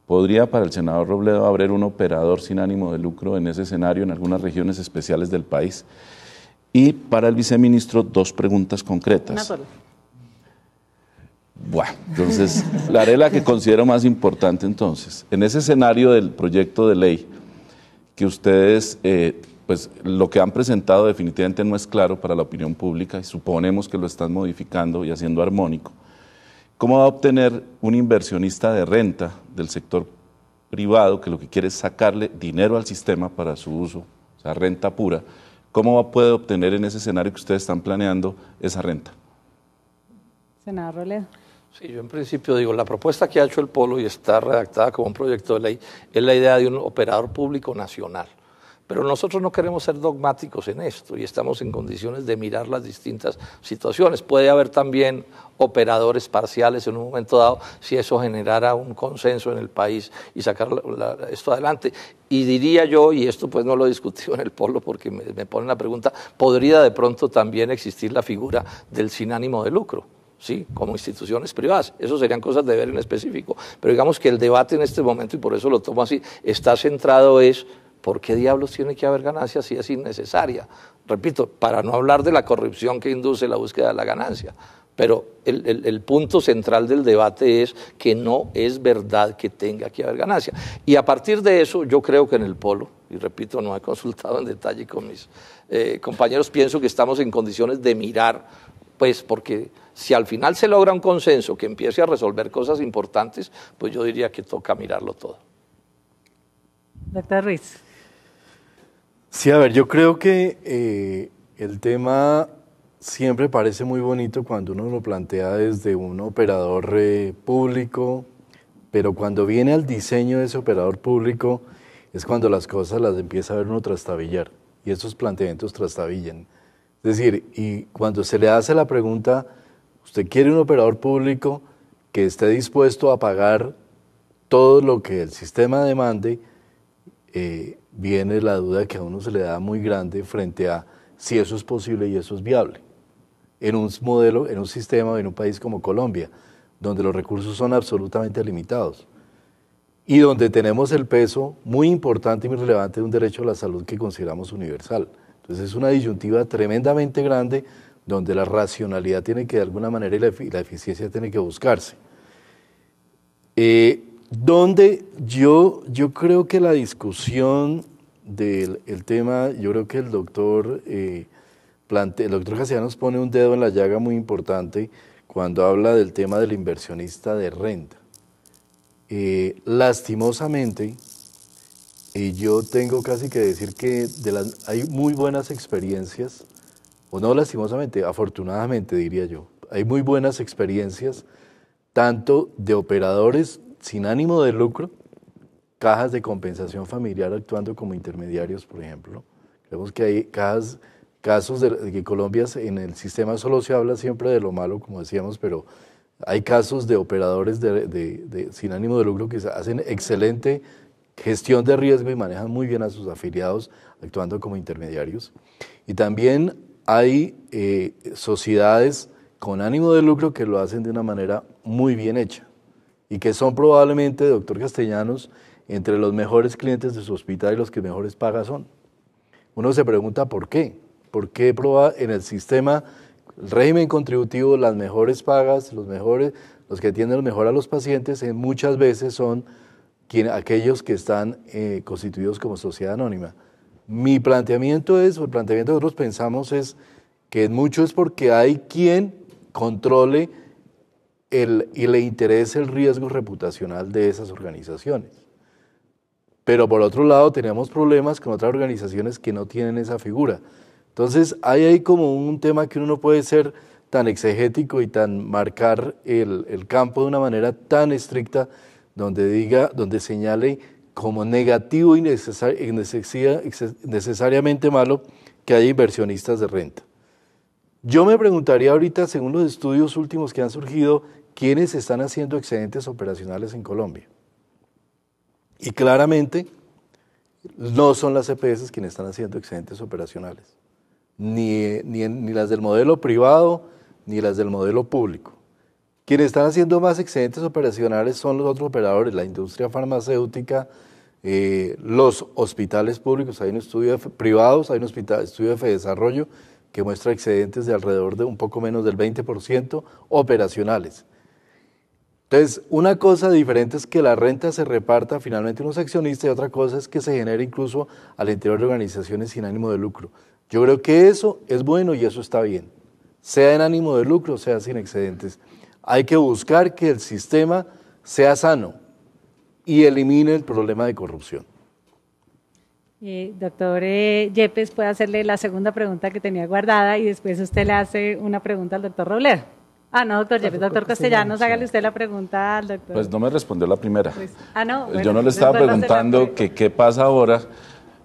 ¿Podría para el senador Robledo abrir un operador sin ánimo de lucro en ese escenario en algunas regiones especiales del país? Y para el viceministro, dos preguntas concretas. Bueno, entonces, la haré la que considero más importante entonces. En ese escenario del proyecto de ley, que ustedes, eh, pues lo que han presentado definitivamente no es claro para la opinión pública y suponemos que lo están modificando y haciendo armónico, ¿cómo va a obtener un inversionista de renta del sector privado que lo que quiere es sacarle dinero al sistema para su uso, o sea, renta pura? ¿Cómo va a poder obtener en ese escenario que ustedes están planeando esa renta? Senador Roledo. Sí, yo en principio digo, la propuesta que ha hecho el Polo y está redactada como un proyecto de ley es la idea de un operador público nacional. Pero nosotros no queremos ser dogmáticos en esto y estamos en condiciones de mirar las distintas situaciones. Puede haber también operadores parciales en un momento dado si eso generara un consenso en el país y sacar esto adelante. Y diría yo, y esto pues no lo he discutido en el polo porque me, me ponen la pregunta, ¿podría de pronto también existir la figura del sin ánimo de lucro? sí, como instituciones privadas. Eso serían cosas de ver en específico. Pero digamos que el debate en este momento, y por eso lo tomo así, está centrado es ¿por qué diablos tiene que haber ganancia si es innecesaria? Repito, para no hablar de la corrupción que induce la búsqueda de la ganancia. Pero el, punto central del debate es que no es verdad que tenga que haber ganancia. Y a partir de eso, yo creo que en el polo, y repito, no he consultado en detalle con mis eh, compañeros, pienso que estamos en condiciones de mirar, pues porque si al final se logra un consenso que empiece a resolver cosas importantes, pues yo diría que toca mirarlo todo. Doctor Ruiz. Sí, a ver, yo creo que eh, el tema siempre parece muy bonito cuando uno lo plantea desde un operador eh, público, pero cuando viene al diseño de ese operador público es cuando las cosas las empieza a ver uno trastabillar y esos planteamientos trastabillan. Es decir, y cuando se le hace la pregunta, ¿usted quiere un operador público que esté dispuesto a pagar todo lo que el sistema demande? Eh, viene la duda que a uno se le da muy grande frente a si eso es posible y eso es viable. En un modelo, en un sistema, en un país como Colombia, donde los recursos son absolutamente limitados y donde tenemos el peso muy importante y muy relevante de un derecho a la salud que consideramos universal. Entonces es una disyuntiva tremendamente grande donde la racionalidad tiene que de alguna manera y la, eficiencia tiene que buscarse. Eh, donde yo, yo creo que la discusión del tema, yo creo que el doctor, eh, plante, el doctor nos pone un dedo en la llaga muy importante cuando habla del tema del inversionista de renta. Eh, lastimosamente, y eh, yo tengo casi que decir que hay muy buenas experiencias, o no lastimosamente, afortunadamente diría yo, hay muy buenas experiencias tanto de operadores sin ánimo de lucro, cajas de compensación familiar actuando como intermediarios, por ejemplo. Creemos que hay casos de, que Colombia en el sistema solo se habla siempre de lo malo, como decíamos, pero hay casos de operadores de, sin ánimo de lucro que hacen excelente gestión de riesgo y manejan muy bien a sus afiliados actuando como intermediarios. Y también hay eh, sociedades con ánimo de lucro que lo hacen de una manera muy bien hecha y que son probablemente, doctor Castellanos, entre los mejores clientes de su hospital y los que mejores pagas son. Uno se pregunta por qué. ¿Por qué en el sistema, el régimen contributivo, las mejores pagas, los mejores, los que atienden mejor a los pacientes, muchas veces son aquellos que están eh, constituidos como sociedad anónima? Mi planteamiento es, o el planteamiento que nosotros pensamos es que mucho es porque hay quien controle el, y le interesa el riesgo reputacional de esas organizaciones. Pero por otro lado tenemos problemas con otras organizaciones que no tienen esa figura. Entonces ahí hay como un tema que uno no puede ser tan exegético y tan marcar el, el campo de una manera tan estricta donde diga, donde señale como negativo y necesariamente malo que haya inversionistas de renta. Yo me preguntaría ahorita, según los estudios últimos que han surgido, quienes están haciendo excedentes operacionales en Colombia? Y claramente no son las EPS quienes están haciendo excedentes operacionales, ni, las del modelo privado, ni las del modelo público. Quienes están haciendo más excedentes operacionales son los otros operadores, la industria farmacéutica, eh, los hospitales públicos. Hay un estudio privados, hay un hospital, estudio de desarrollo que muestra excedentes de alrededor de un poco menos del 20% operacionales. Entonces, una cosa diferente es que la renta se reparta finalmente a unos accionistas y otra cosa es que se genere incluso al interior de organizaciones sin ánimo de lucro. Yo creo que eso es bueno y eso está bien, sea en ánimo de lucro, sea sin excedentes. Hay que buscar que el sistema sea sano y elimine el problema de corrupción. Eh, doctor eh, Yepes, puede hacerle la segunda pregunta que tenía guardada y después usted le hace una pregunta al doctor Robledo. Ah, no, doctor, ah, doctor, Castellanos, hágale usted la pregunta al doctor. Pues no me respondió la primera. Pues, ah, no. Pues yo no le estaba preguntando qué pasa ahora,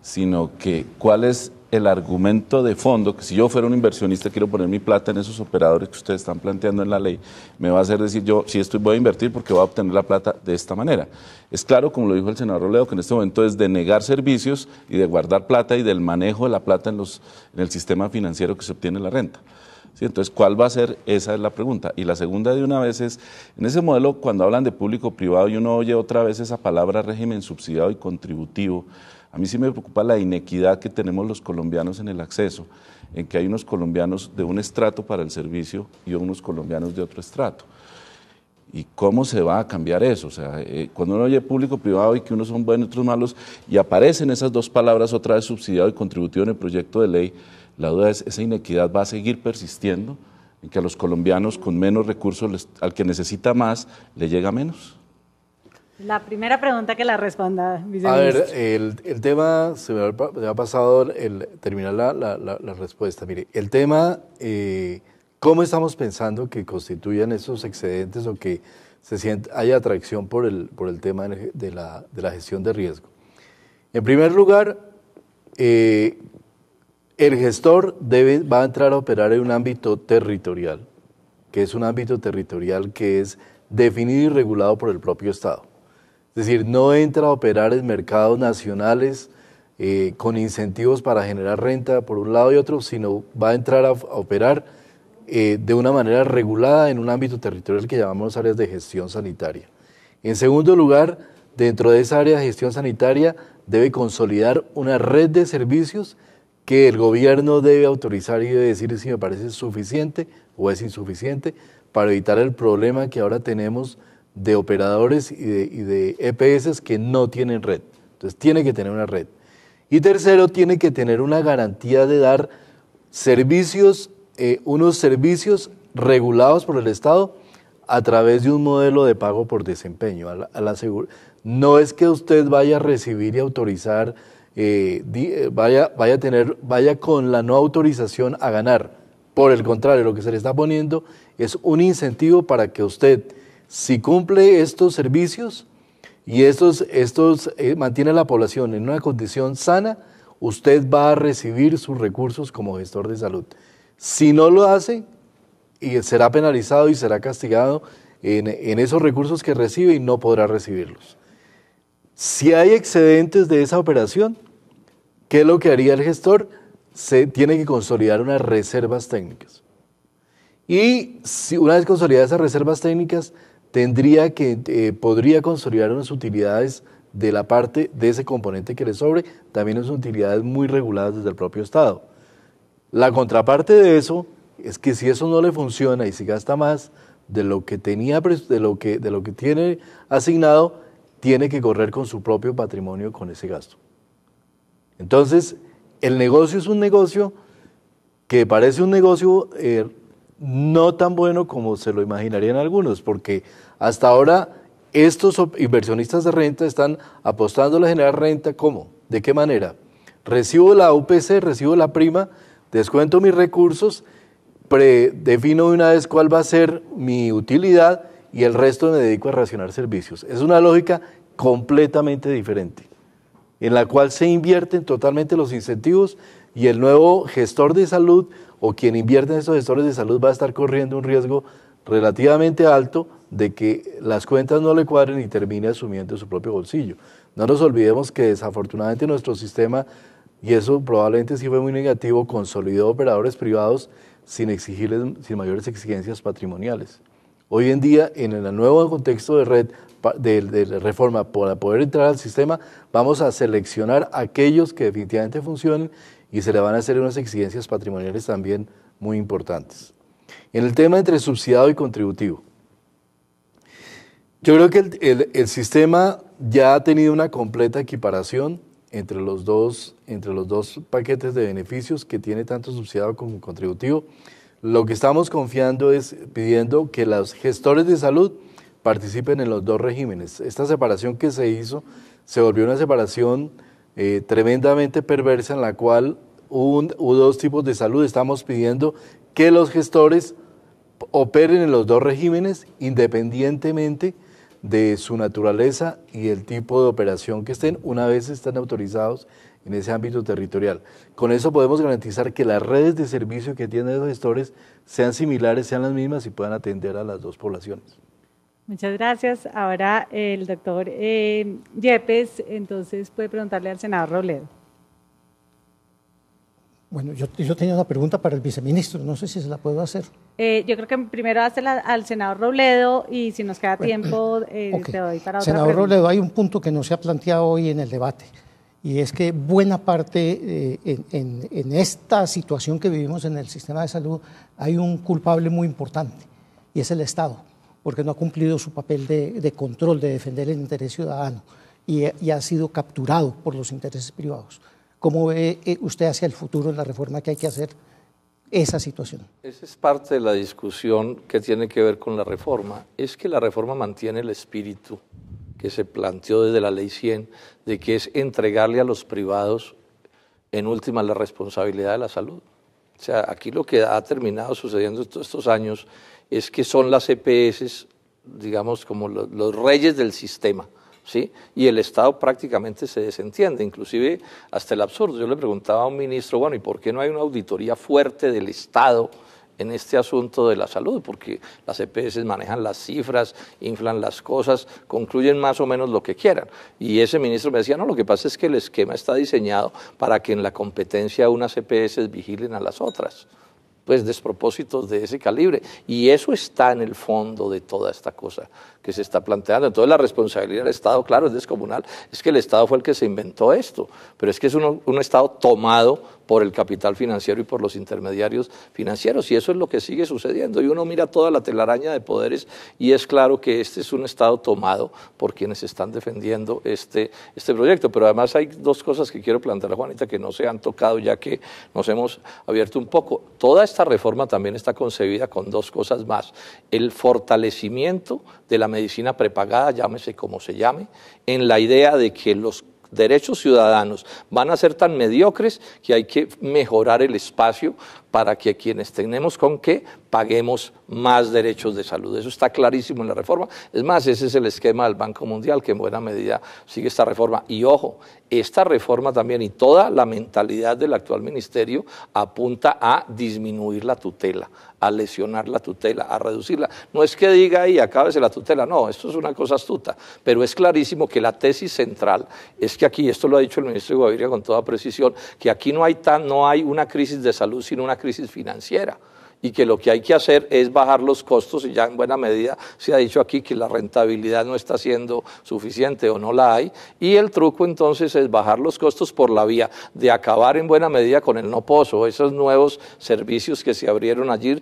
sino que cuál es el argumento de fondo, que si yo fuera un inversionista quiero poner mi plata en esos operadores que ustedes están planteando en la ley, me va a hacer decir yo, si estoy, voy a invertir porque voy a obtener la plata de esta manera. Es claro, como lo dijo el senador Leo, que en este momento es de negar servicios y de guardar plata y del manejo de la plata en, los, en el sistema financiero que se obtiene la renta. Entonces, ¿cuál va a ser? Esa es la pregunta. Y la segunda de una vez es, en ese modelo, cuando hablan de público-privado y uno oye otra vez esa palabra régimen subsidiado y contributivo, a mí sí me preocupa la inequidad que tenemos los colombianos en el acceso, en que hay unos colombianos de un estrato para el servicio y unos colombianos de otro estrato. ¿Y cómo se va a cambiar eso? O sea, eh, cuando uno oye público-privado y que unos son buenos y otros malos, y aparecen esas dos palabras otra vez, subsidiado y contributivo en el proyecto de ley, la duda es, ¿esa inequidad va a seguir persistiendo en que a los colombianos con menos recursos, al que necesita más, le llega menos? La primera pregunta que la responda, A ver, el, tema, se me ha, pasado el, terminar la, respuesta. Mire, el tema, eh, ¿cómo estamos pensando que constituyan esos excedentes o que se haya atracción por el, por el tema de la, gestión de riesgo? En primer lugar, eh, el gestor debe, va a entrar a operar en un ámbito territorial, que es un ámbito territorial que es definido y regulado por el propio Estado. Es decir, no entra a operar en mercados nacionales eh, con incentivos para generar renta por un lado y otro, sino va a entrar a, operar eh, de una manera regulada en un ámbito territorial que llamamos áreas de gestión sanitaria. En segundo lugar, dentro de esa área de gestión sanitaria debe consolidar una red de servicios que el gobierno debe autorizar y debe decir si me parece suficiente o es insuficiente para evitar el problema que ahora tenemos de operadores y de, EPS e que no tienen red. Entonces tiene que tener una red. Y tercero, tiene que tener una garantía de dar servicios, eh, unos servicios regulados por el Estado a través de un modelo de pago por desempeño. A la, no es que usted vaya a recibir y autorizar eh, eh, vaya, vaya, tener, vaya con la no autorización a ganar. Por el contrario, lo que se le está poniendo es un incentivo para que usted, si cumple estos servicios y estos, estos eh, mantiene a la población en una condición sana, usted va a recibir sus recursos como gestor de salud. Si no lo hace, y será penalizado y será castigado en, en esos recursos que recibe y no podrá recibirlos. Si hay excedentes de esa operación, ¿Qué es lo que haría el gestor? Se tiene que consolidar unas reservas técnicas. Y si una vez consolidadas esas reservas técnicas, tendría que, eh, podría consolidar unas utilidades de la parte de ese componente que le sobre, también unas utilidades muy reguladas desde el propio Estado. La contraparte de eso es que si eso no le funciona y si gasta más de lo que tenía, de lo que, de lo que tiene asignado, tiene que correr con su propio patrimonio con ese gasto. Entonces, el negocio es un negocio que parece un negocio eh, no tan bueno como se lo imaginarían algunos, porque hasta ahora estos inversionistas de renta están apostando a generar renta. ¿Cómo? ¿De qué manera? Recibo la UPC, recibo la prima, descuento mis recursos, predefino de una vez cuál va a ser mi utilidad y el resto me dedico a racionar servicios. Es una lógica completamente diferente en la cual se invierten totalmente los incentivos y el nuevo gestor de salud o quien invierte en esos gestores de salud va a estar corriendo un riesgo relativamente alto de que las cuentas no le cuadren y termine asumiendo su propio bolsillo. No nos olvidemos que desafortunadamente nuestro sistema, y eso probablemente sí fue muy negativo, consolidó operadores privados sin, exigirles, sin mayores exigencias patrimoniales. Hoy en día, en el nuevo contexto de red, de, reforma para poder entrar al sistema, vamos a seleccionar aquellos que definitivamente funcionen y se le van a hacer unas exigencias patrimoniales también muy importantes. En el tema entre subsidiado y contributivo, yo creo que el, el sistema ya ha tenido una completa equiparación entre los, dos, entre los dos paquetes de beneficios que tiene tanto subsidiado como contributivo. Lo que estamos confiando es pidiendo que los gestores de salud participen en los dos regímenes. Esta separación que se hizo se volvió una separación eh, tremendamente perversa en la cual un, hubo dos tipos de salud. Estamos pidiendo que los gestores operen en los dos regímenes independientemente de su naturaleza y el tipo de operación que estén una vez están autorizados en ese ámbito territorial. Con eso podemos garantizar que las redes de servicio que tienen los gestores sean similares, sean las mismas y puedan atender a las dos poblaciones. Muchas gracias. Ahora el doctor eh, Yepes, entonces puede preguntarle al senador Robledo. Bueno, yo, yo, tenía una pregunta para el viceministro, no sé si se la puedo hacer. Eh, yo creo que primero hazla al senador Robledo y si nos queda tiempo eh, doy para otra Senador Robledo, hay un punto que no se ha planteado hoy en el debate y es que buena parte eh, en, esta situación que vivimos en el sistema de salud hay un culpable muy importante y es el Estado porque no ha cumplido su papel de, control, de defender el interés ciudadano y, ha sido capturado por los intereses privados. ¿Cómo ve eh, usted hacia el futuro en la reforma que hay que hacer esa situación? Esa es parte de la discusión que tiene que ver con la reforma. Es que la reforma mantiene el espíritu que se planteó desde la ley 100, de que es entregarle a los privados en última la responsabilidad de la salud. O sea, aquí lo que ha terminado sucediendo todos estos años es que son las EPS, digamos, como los, reyes del sistema. ¿Sí? Y el Estado prácticamente se desentiende, inclusive hasta el absurdo. Yo le preguntaba a un ministro, bueno, ¿y por qué no hay una auditoría fuerte del Estado en este asunto de la salud? Porque las EPS manejan las cifras, inflan las cosas, concluyen más o menos lo que quieran. Y ese ministro me decía, no, lo que pasa es que el esquema está diseñado para que en la competencia unas EPS vigilen a las otras pues despropósitos de ese calibre. Y eso está en el fondo de toda esta cosa que se está planteando. Entonces la responsabilidad del Estado, claro, es descomunal. Es que el Estado fue el que se inventó esto, pero es que es un, un Estado tomado por el capital financiero y por los intermediarios financieros. Y eso es lo que sigue sucediendo. Y uno mira toda la telaraña de poderes y es claro que este es un Estado tomado por quienes están defendiendo este, este proyecto. Pero además hay dos cosas que quiero plantear, Juanita, que no se han tocado ya que nos hemos abierto un poco. Toda esta reforma también está concebida con dos cosas más. El fortalecimiento de la medicina prepagada, llámese como se llame, en la idea de que los derechos ciudadanos van a ser tan mediocres que hay que mejorar el espacio para que quienes tenemos con qué paguemos más derechos de salud. Eso está clarísimo en la reforma. Es más, ese es el esquema del Banco Mundial que en buena medida sigue esta reforma. Y ojo, esta reforma también y toda la mentalidad del actual ministerio apunta a disminuir la tutela, a lesionar la tutela, a reducirla. No es que diga ahí, acábese la tutela, no, esto es una cosa astuta, pero es clarísimo que la tesis central es que aquí, esto lo ha dicho el ministro Gaviria con toda precisión, que aquí no hay, tan, no hay una crisis de salud, sino una crisis financiera y que lo que hay que hacer es bajar los costos y ya en buena medida se ha dicho aquí que la rentabilidad no está siendo suficiente o no la hay y el truco entonces es bajar los costos por la vía de acabar en buena medida con el no pozo, esos nuevos servicios que se abrieron allí,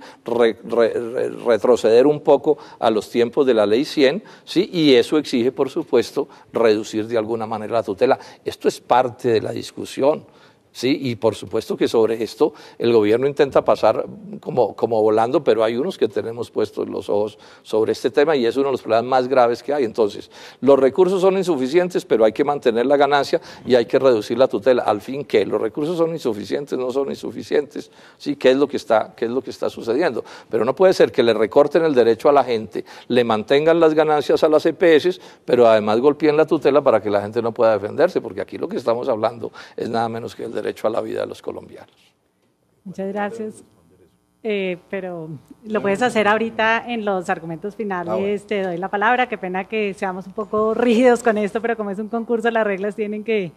retroceder un poco a los tiempos de la ley 100 ¿sí? y eso exige por supuesto reducir de alguna manera la tutela. Esto es parte de la discusión. ¿sí? Y por supuesto que sobre esto el gobierno intenta pasar como, como volando, pero hay unos que tenemos puestos los ojos sobre este tema y es uno de los problemas más graves que hay. Entonces, los recursos son insuficientes, pero hay que mantener la ganancia y hay que reducir la tutela. Al fin, qué? Los recursos son insuficientes, no son insuficientes, ¿sí? ¿Qué es lo que está, qué es lo que está sucediendo? Pero no puede ser que le recorten el derecho a la gente, le mantengan las ganancias a las EPS, pero además golpeen la tutela para que la gente no pueda defenderse, porque aquí lo que estamos hablando es nada menos que el derecho derecho a la vida de los colombianos. Muchas gracias. Eh, pero lo puedes hacer ahorita en los argumentos finales, ah, te doy la palabra, qué pena que seamos un poco rígidos con esto, pero como es un concurso las reglas tienen que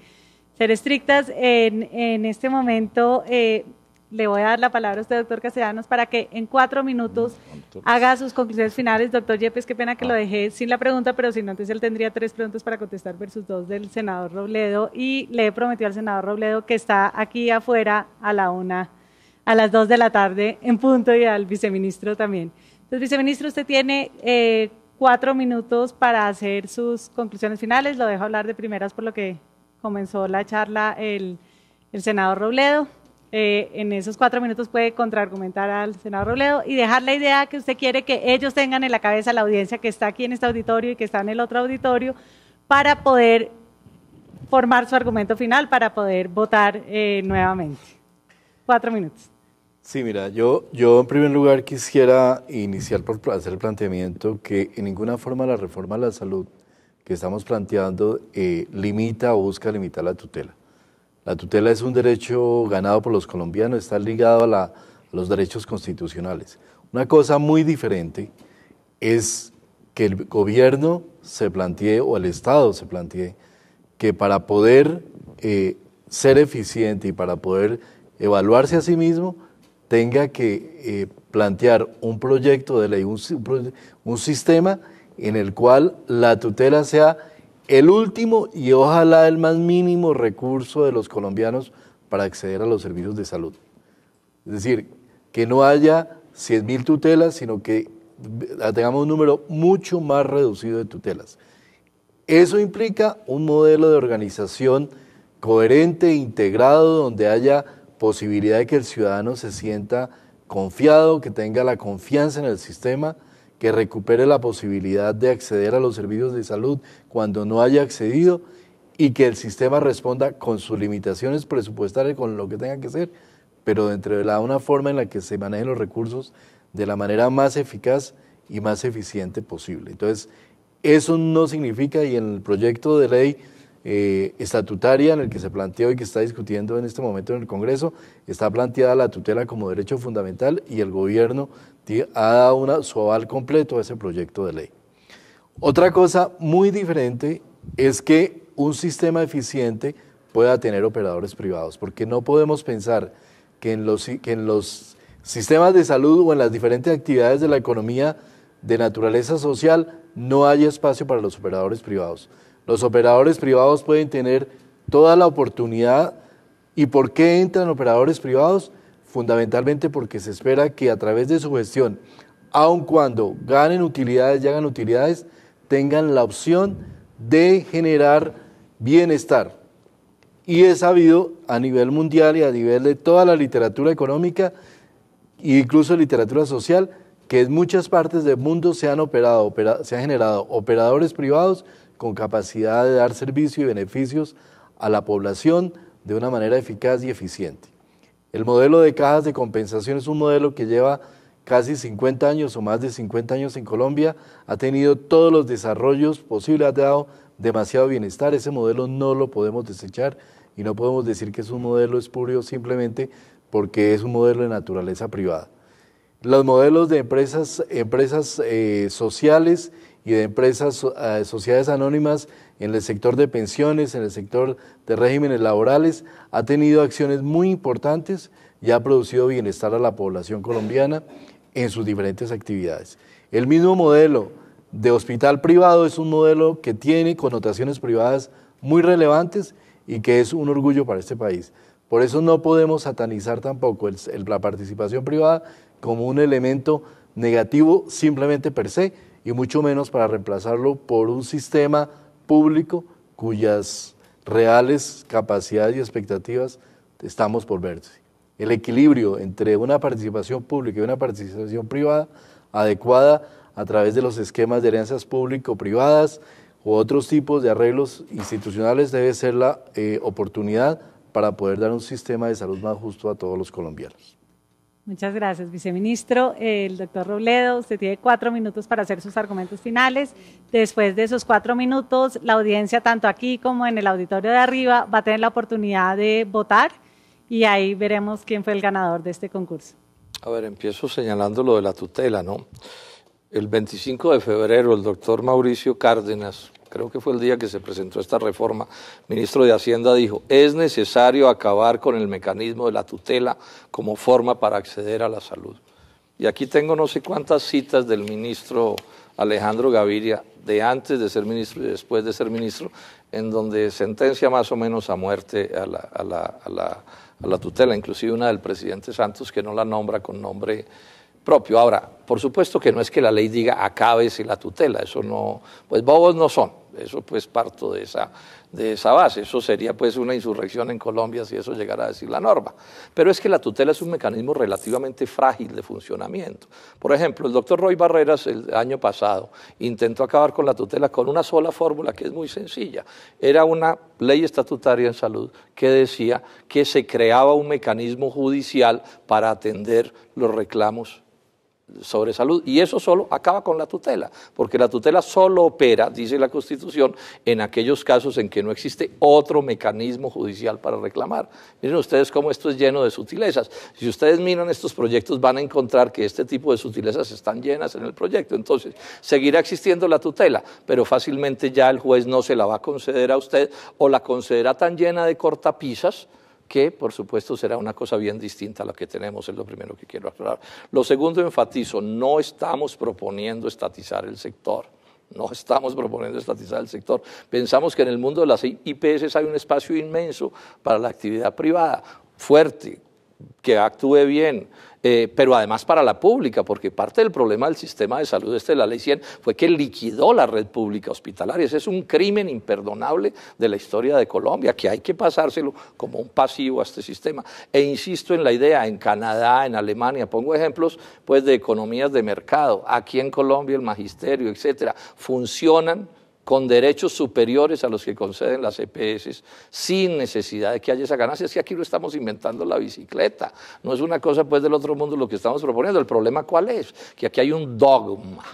ser estrictas. En, este momento, eh, le voy a dar la palabra a usted, doctor Castellanos, para que en cuatro minutos mm, haga sus conclusiones finales. Doctor Yepes, qué pena que lo ah. dejé sin la pregunta, pero si no, entonces él tendría tres preguntas para contestar versus dos del senador Robledo. Y le he prometido al senador Robledo que está aquí afuera a la una, a las dos de la tarde en punto y al viceministro también. Entonces, viceministro, usted tiene eh, cuatro minutos para hacer sus conclusiones finales. Lo dejo hablar de primeras por lo que comenzó la charla el, el senador Robledo. Eh, en esos cuatro minutos puede contraargumentar al senador Robledo y dejar la idea que usted quiere que ellos tengan en la cabeza la audiencia que está aquí en este auditorio y que está en el otro auditorio para poder formar su argumento final, para poder votar eh, nuevamente. Cuatro minutos. Sí, mira, yo, en primer lugar quisiera iniciar por hacer el planteamiento que en ninguna forma la reforma a la salud que estamos planteando eh, limita o busca limitar la tutela. La tutela es un derecho ganado por los colombianos, está ligado a, los derechos constitucionales. Una cosa muy diferente es que el gobierno se plantee o el Estado se plantee que para poder eh, ser eficiente y para poder evaluarse a sí mismo, tenga que eh, plantear un proyecto de ley, un sistema en el cual la tutela sea el último y ojalá el más mínimo recurso de los colombianos para acceder a los servicios de salud. Es decir, que no haya 100.000 tutelas, sino que tengamos un número mucho más reducido de tutelas. Eso implica un modelo de organización coherente, integrado, donde haya posibilidad de que el ciudadano se sienta confiado, que tenga la confianza en el sistema que recupere la posibilidad de acceder a los servicios de salud cuando no haya accedido y que el sistema responda con sus limitaciones presupuestarias, con lo que tenga que ser, pero dentro de la, una forma en la que se manejen los recursos de la manera más eficaz y más eficiente posible. Entonces, eso no significa, y en el proyecto de ley eh, estatutaria en el que se planteó y que está discutiendo en este momento en el Congreso, está planteada la tutela como derecho fundamental y el gobierno ha dado una, su aval completo a ese proyecto de ley. Otra cosa muy diferente es que un sistema eficiente pueda tener operadores privados, porque no podemos pensar que en los, que en los sistemas de salud o en las diferentes actividades de la economía de naturaleza social no haya espacio para los operadores privados. Los operadores privados pueden tener toda la oportunidad. ¿Y por qué entran operadores privados? fundamentalmente porque se espera que a través de su gestión, aun cuando ganen utilidades y hagan utilidades, tengan la opción de generar bienestar. Y es sabido a nivel mundial y a nivel de toda la literatura económica e incluso literatura social que en muchas partes del mundo se han, operado, se han generado operadores privados con capacidad de dar servicio y beneficios a la población de una manera eficaz y eficiente. El modelo de cajas de compensación es un modelo que lleva casi 50 años o más de 50 años en Colombia, ha tenido todos los desarrollos posibles, ha dado demasiado bienestar. Ese modelo no lo podemos desechar y no podemos decir que es un modelo espurio simplemente porque es un modelo de naturaleza privada. Los modelos de empresas, empresas eh, sociales y de empresas, eh, sociedades anónimas en el sector de pensiones, en el sector de regímenes laborales, ha tenido acciones muy importantes y ha producido bienestar a la población colombiana en sus diferentes actividades. El mismo modelo de hospital privado es un modelo que tiene connotaciones privadas muy relevantes y que es un orgullo para este país. Por eso no podemos satanizar tampoco la participación privada como un elemento negativo simplemente per se y mucho menos para reemplazarlo por un sistema público cuyas reales capacidades y expectativas estamos por ver. El equilibrio entre una participación pública y una participación privada adecuada a través de los esquemas de herencias público-privadas u otros tipos de arreglos institucionales debe ser la eh, oportunidad para poder dar un sistema de salud más justo a todos los colombianos. Muchas gracias, viceministro. El doctor Robledo, usted tiene cuatro minutos para hacer sus argumentos finales. Después de esos cuatro minutos, la audiencia, tanto aquí como en el auditorio de arriba, va a tener la oportunidad de votar y ahí veremos quién fue el ganador de este concurso. A ver, empiezo señalando lo de la tutela, ¿no? el 25 de febrero el doctor Mauricio Cárdenas, creo que fue el día que se presentó esta reforma, ministro de Hacienda dijo, es necesario acabar con el mecanismo de la tutela como forma para acceder a la salud. Y aquí tengo no sé cuántas citas del ministro Alejandro Gaviria, de antes de ser ministro y después de ser ministro, en donde sentencia más o menos a muerte a la, a la tutela, inclusive una del presidente Santos que no la nombra con nombre propio. Ahora, por supuesto que no es que la ley diga acábese la tutela, eso no, pues bobos no son, eso pues parto de esa, de esa base, eso sería pues una insurrección en Colombia si eso llegara a decir la norma. Pero es que la tutela es un mecanismo relativamente frágil de funcionamiento. Por ejemplo, el doctor Roy Barreras el año pasado intentó acabar con la tutela con una sola fórmula que es muy sencilla. Era una ley estatutaria en salud que decía que se creaba un mecanismo judicial para atender los reclamos sobre salud y eso solo acaba con la tutela, porque la tutela solo opera, dice la Constitución, en aquellos casos en que no existe otro mecanismo judicial para reclamar. Miren ustedes cómo esto es lleno de sutilezas. Si ustedes miran estos proyectos van a encontrar que este tipo de sutilezas están llenas en el proyecto. Entonces, seguirá existiendo la tutela, pero fácilmente ya el juez no se la va a conceder a usted o la concederá tan llena de cortapisas que por supuesto será una cosa bien distinta a la que tenemos, es lo primero que quiero aclarar. Lo segundo, enfatizo, no estamos proponiendo estatizar el sector. No estamos proponiendo estatizar el sector. Pensamos que en el mundo de las IPS hay un espacio inmenso para la actividad privada, fuerte, que actúe bien, eh, pero además para la pública, porque parte del problema del sistema de salud este de la ley 100 fue que liquidó la red pública hospitalaria. Ese es un crimen imperdonable de la historia de Colombia, que hay que pasárselo como un pasivo a este sistema. E insisto en la idea, en Canadá, en Alemania, pongo ejemplos pues de economías de mercado, aquí en Colombia el magisterio, etcétera, funcionan con derechos superiores a los que conceden las EPS, sin necesidad de que haya esa ganancia. Es que aquí lo estamos inventando la bicicleta, no es una cosa pues del otro mundo lo que estamos proponiendo. El problema cuál es, que aquí hay un dogma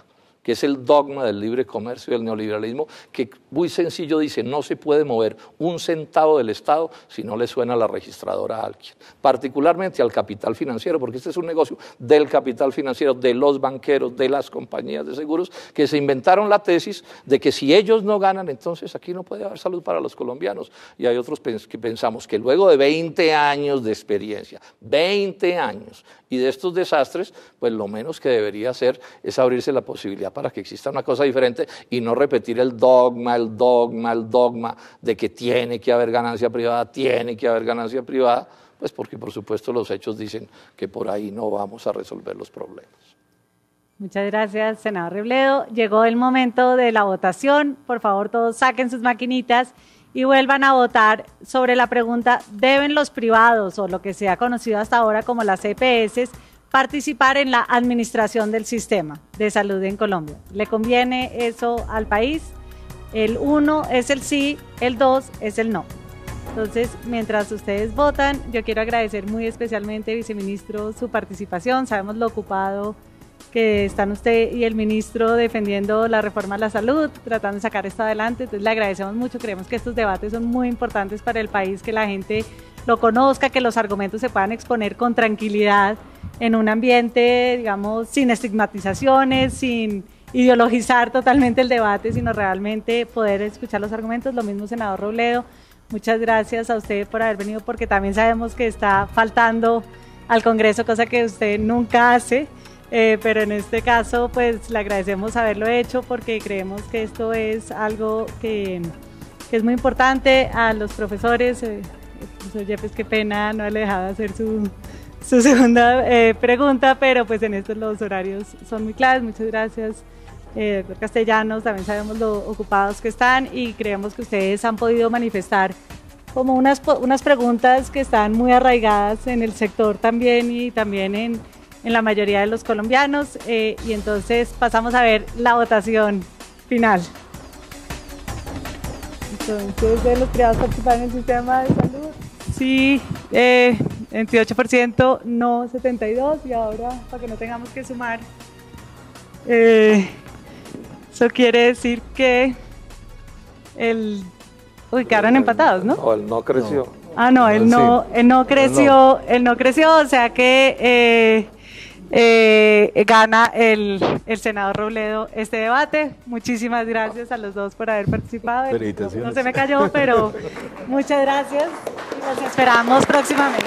que es el dogma del libre comercio y del neoliberalismo, que muy sencillo dice, no se puede mover un centavo del Estado si no le suena la registradora a alguien, particularmente al capital financiero, porque este es un negocio del capital financiero, de los banqueros, de las compañías de seguros, que se inventaron la tesis de que si ellos no ganan, entonces aquí no puede haber salud para los colombianos. Y hay otros que pensamos que luego de 20 años de experiencia, 20 años, y de estos desastres, pues lo menos que debería hacer es abrirse la posibilidad para que exista una cosa diferente y no repetir el dogma, el dogma, el dogma de que tiene que haber ganancia privada, tiene que haber ganancia privada, pues porque por supuesto los hechos dicen que por ahí no vamos a resolver los problemas. Muchas gracias, senador Rebledo. Llegó el momento de la votación. Por favor, todos saquen sus maquinitas y vuelvan a votar sobre la pregunta, ¿deben los privados o lo que se ha conocido hasta ahora como las EPS participar en la administración del sistema de salud en Colombia. ¿Le conviene eso al país? El 1 es el sí, el 2 es el no. Entonces, mientras ustedes votan, yo quiero agradecer muy especialmente, viceministro, su participación. Sabemos lo ocupado que están usted y el ministro defendiendo la reforma a la salud, tratando de sacar esto adelante. Entonces, le agradecemos mucho. Creemos que estos debates son muy importantes para el país, que la gente lo conozca, que los argumentos se puedan exponer con tranquilidad en un ambiente, digamos, sin estigmatizaciones, sin ideologizar totalmente el debate, sino realmente poder escuchar los argumentos. Lo mismo, senador Robledo, muchas gracias a usted por haber venido, porque también sabemos que está faltando al Congreso, cosa que usted nunca hace. Eh, pero en este caso, pues le agradecemos haberlo hecho porque creemos que esto es algo que, es muy importante a los profesores. Eh, eh, profesor pues, qué pena, no le dejado hacer su, su segunda eh, pregunta, pero pues en estos los horarios son muy claves. Muchas gracias, eh, doctor Castellanos. También sabemos lo ocupados que están y creemos que ustedes han podido manifestar como unas, unas preguntas que están muy arraigadas en el sector también y también en, en la mayoría de los colombianos. Eh, y entonces pasamos a ver la votación final. Entonces, de los privados participan en el sistema de salud. Sí, 28%, eh, no 72%, y ahora para que no tengamos que sumar, eh, eso quiere decir que el... Uy, quedaron empatados, ¿no? O el no creció. Ah, no, él no, él no creció, él no creció, o sea que... Eh, eh, gana el, senador Robledo este debate. Muchísimas gracias a los dos por haber participado. No se me cayó, pero muchas gracias y los esperamos próximamente.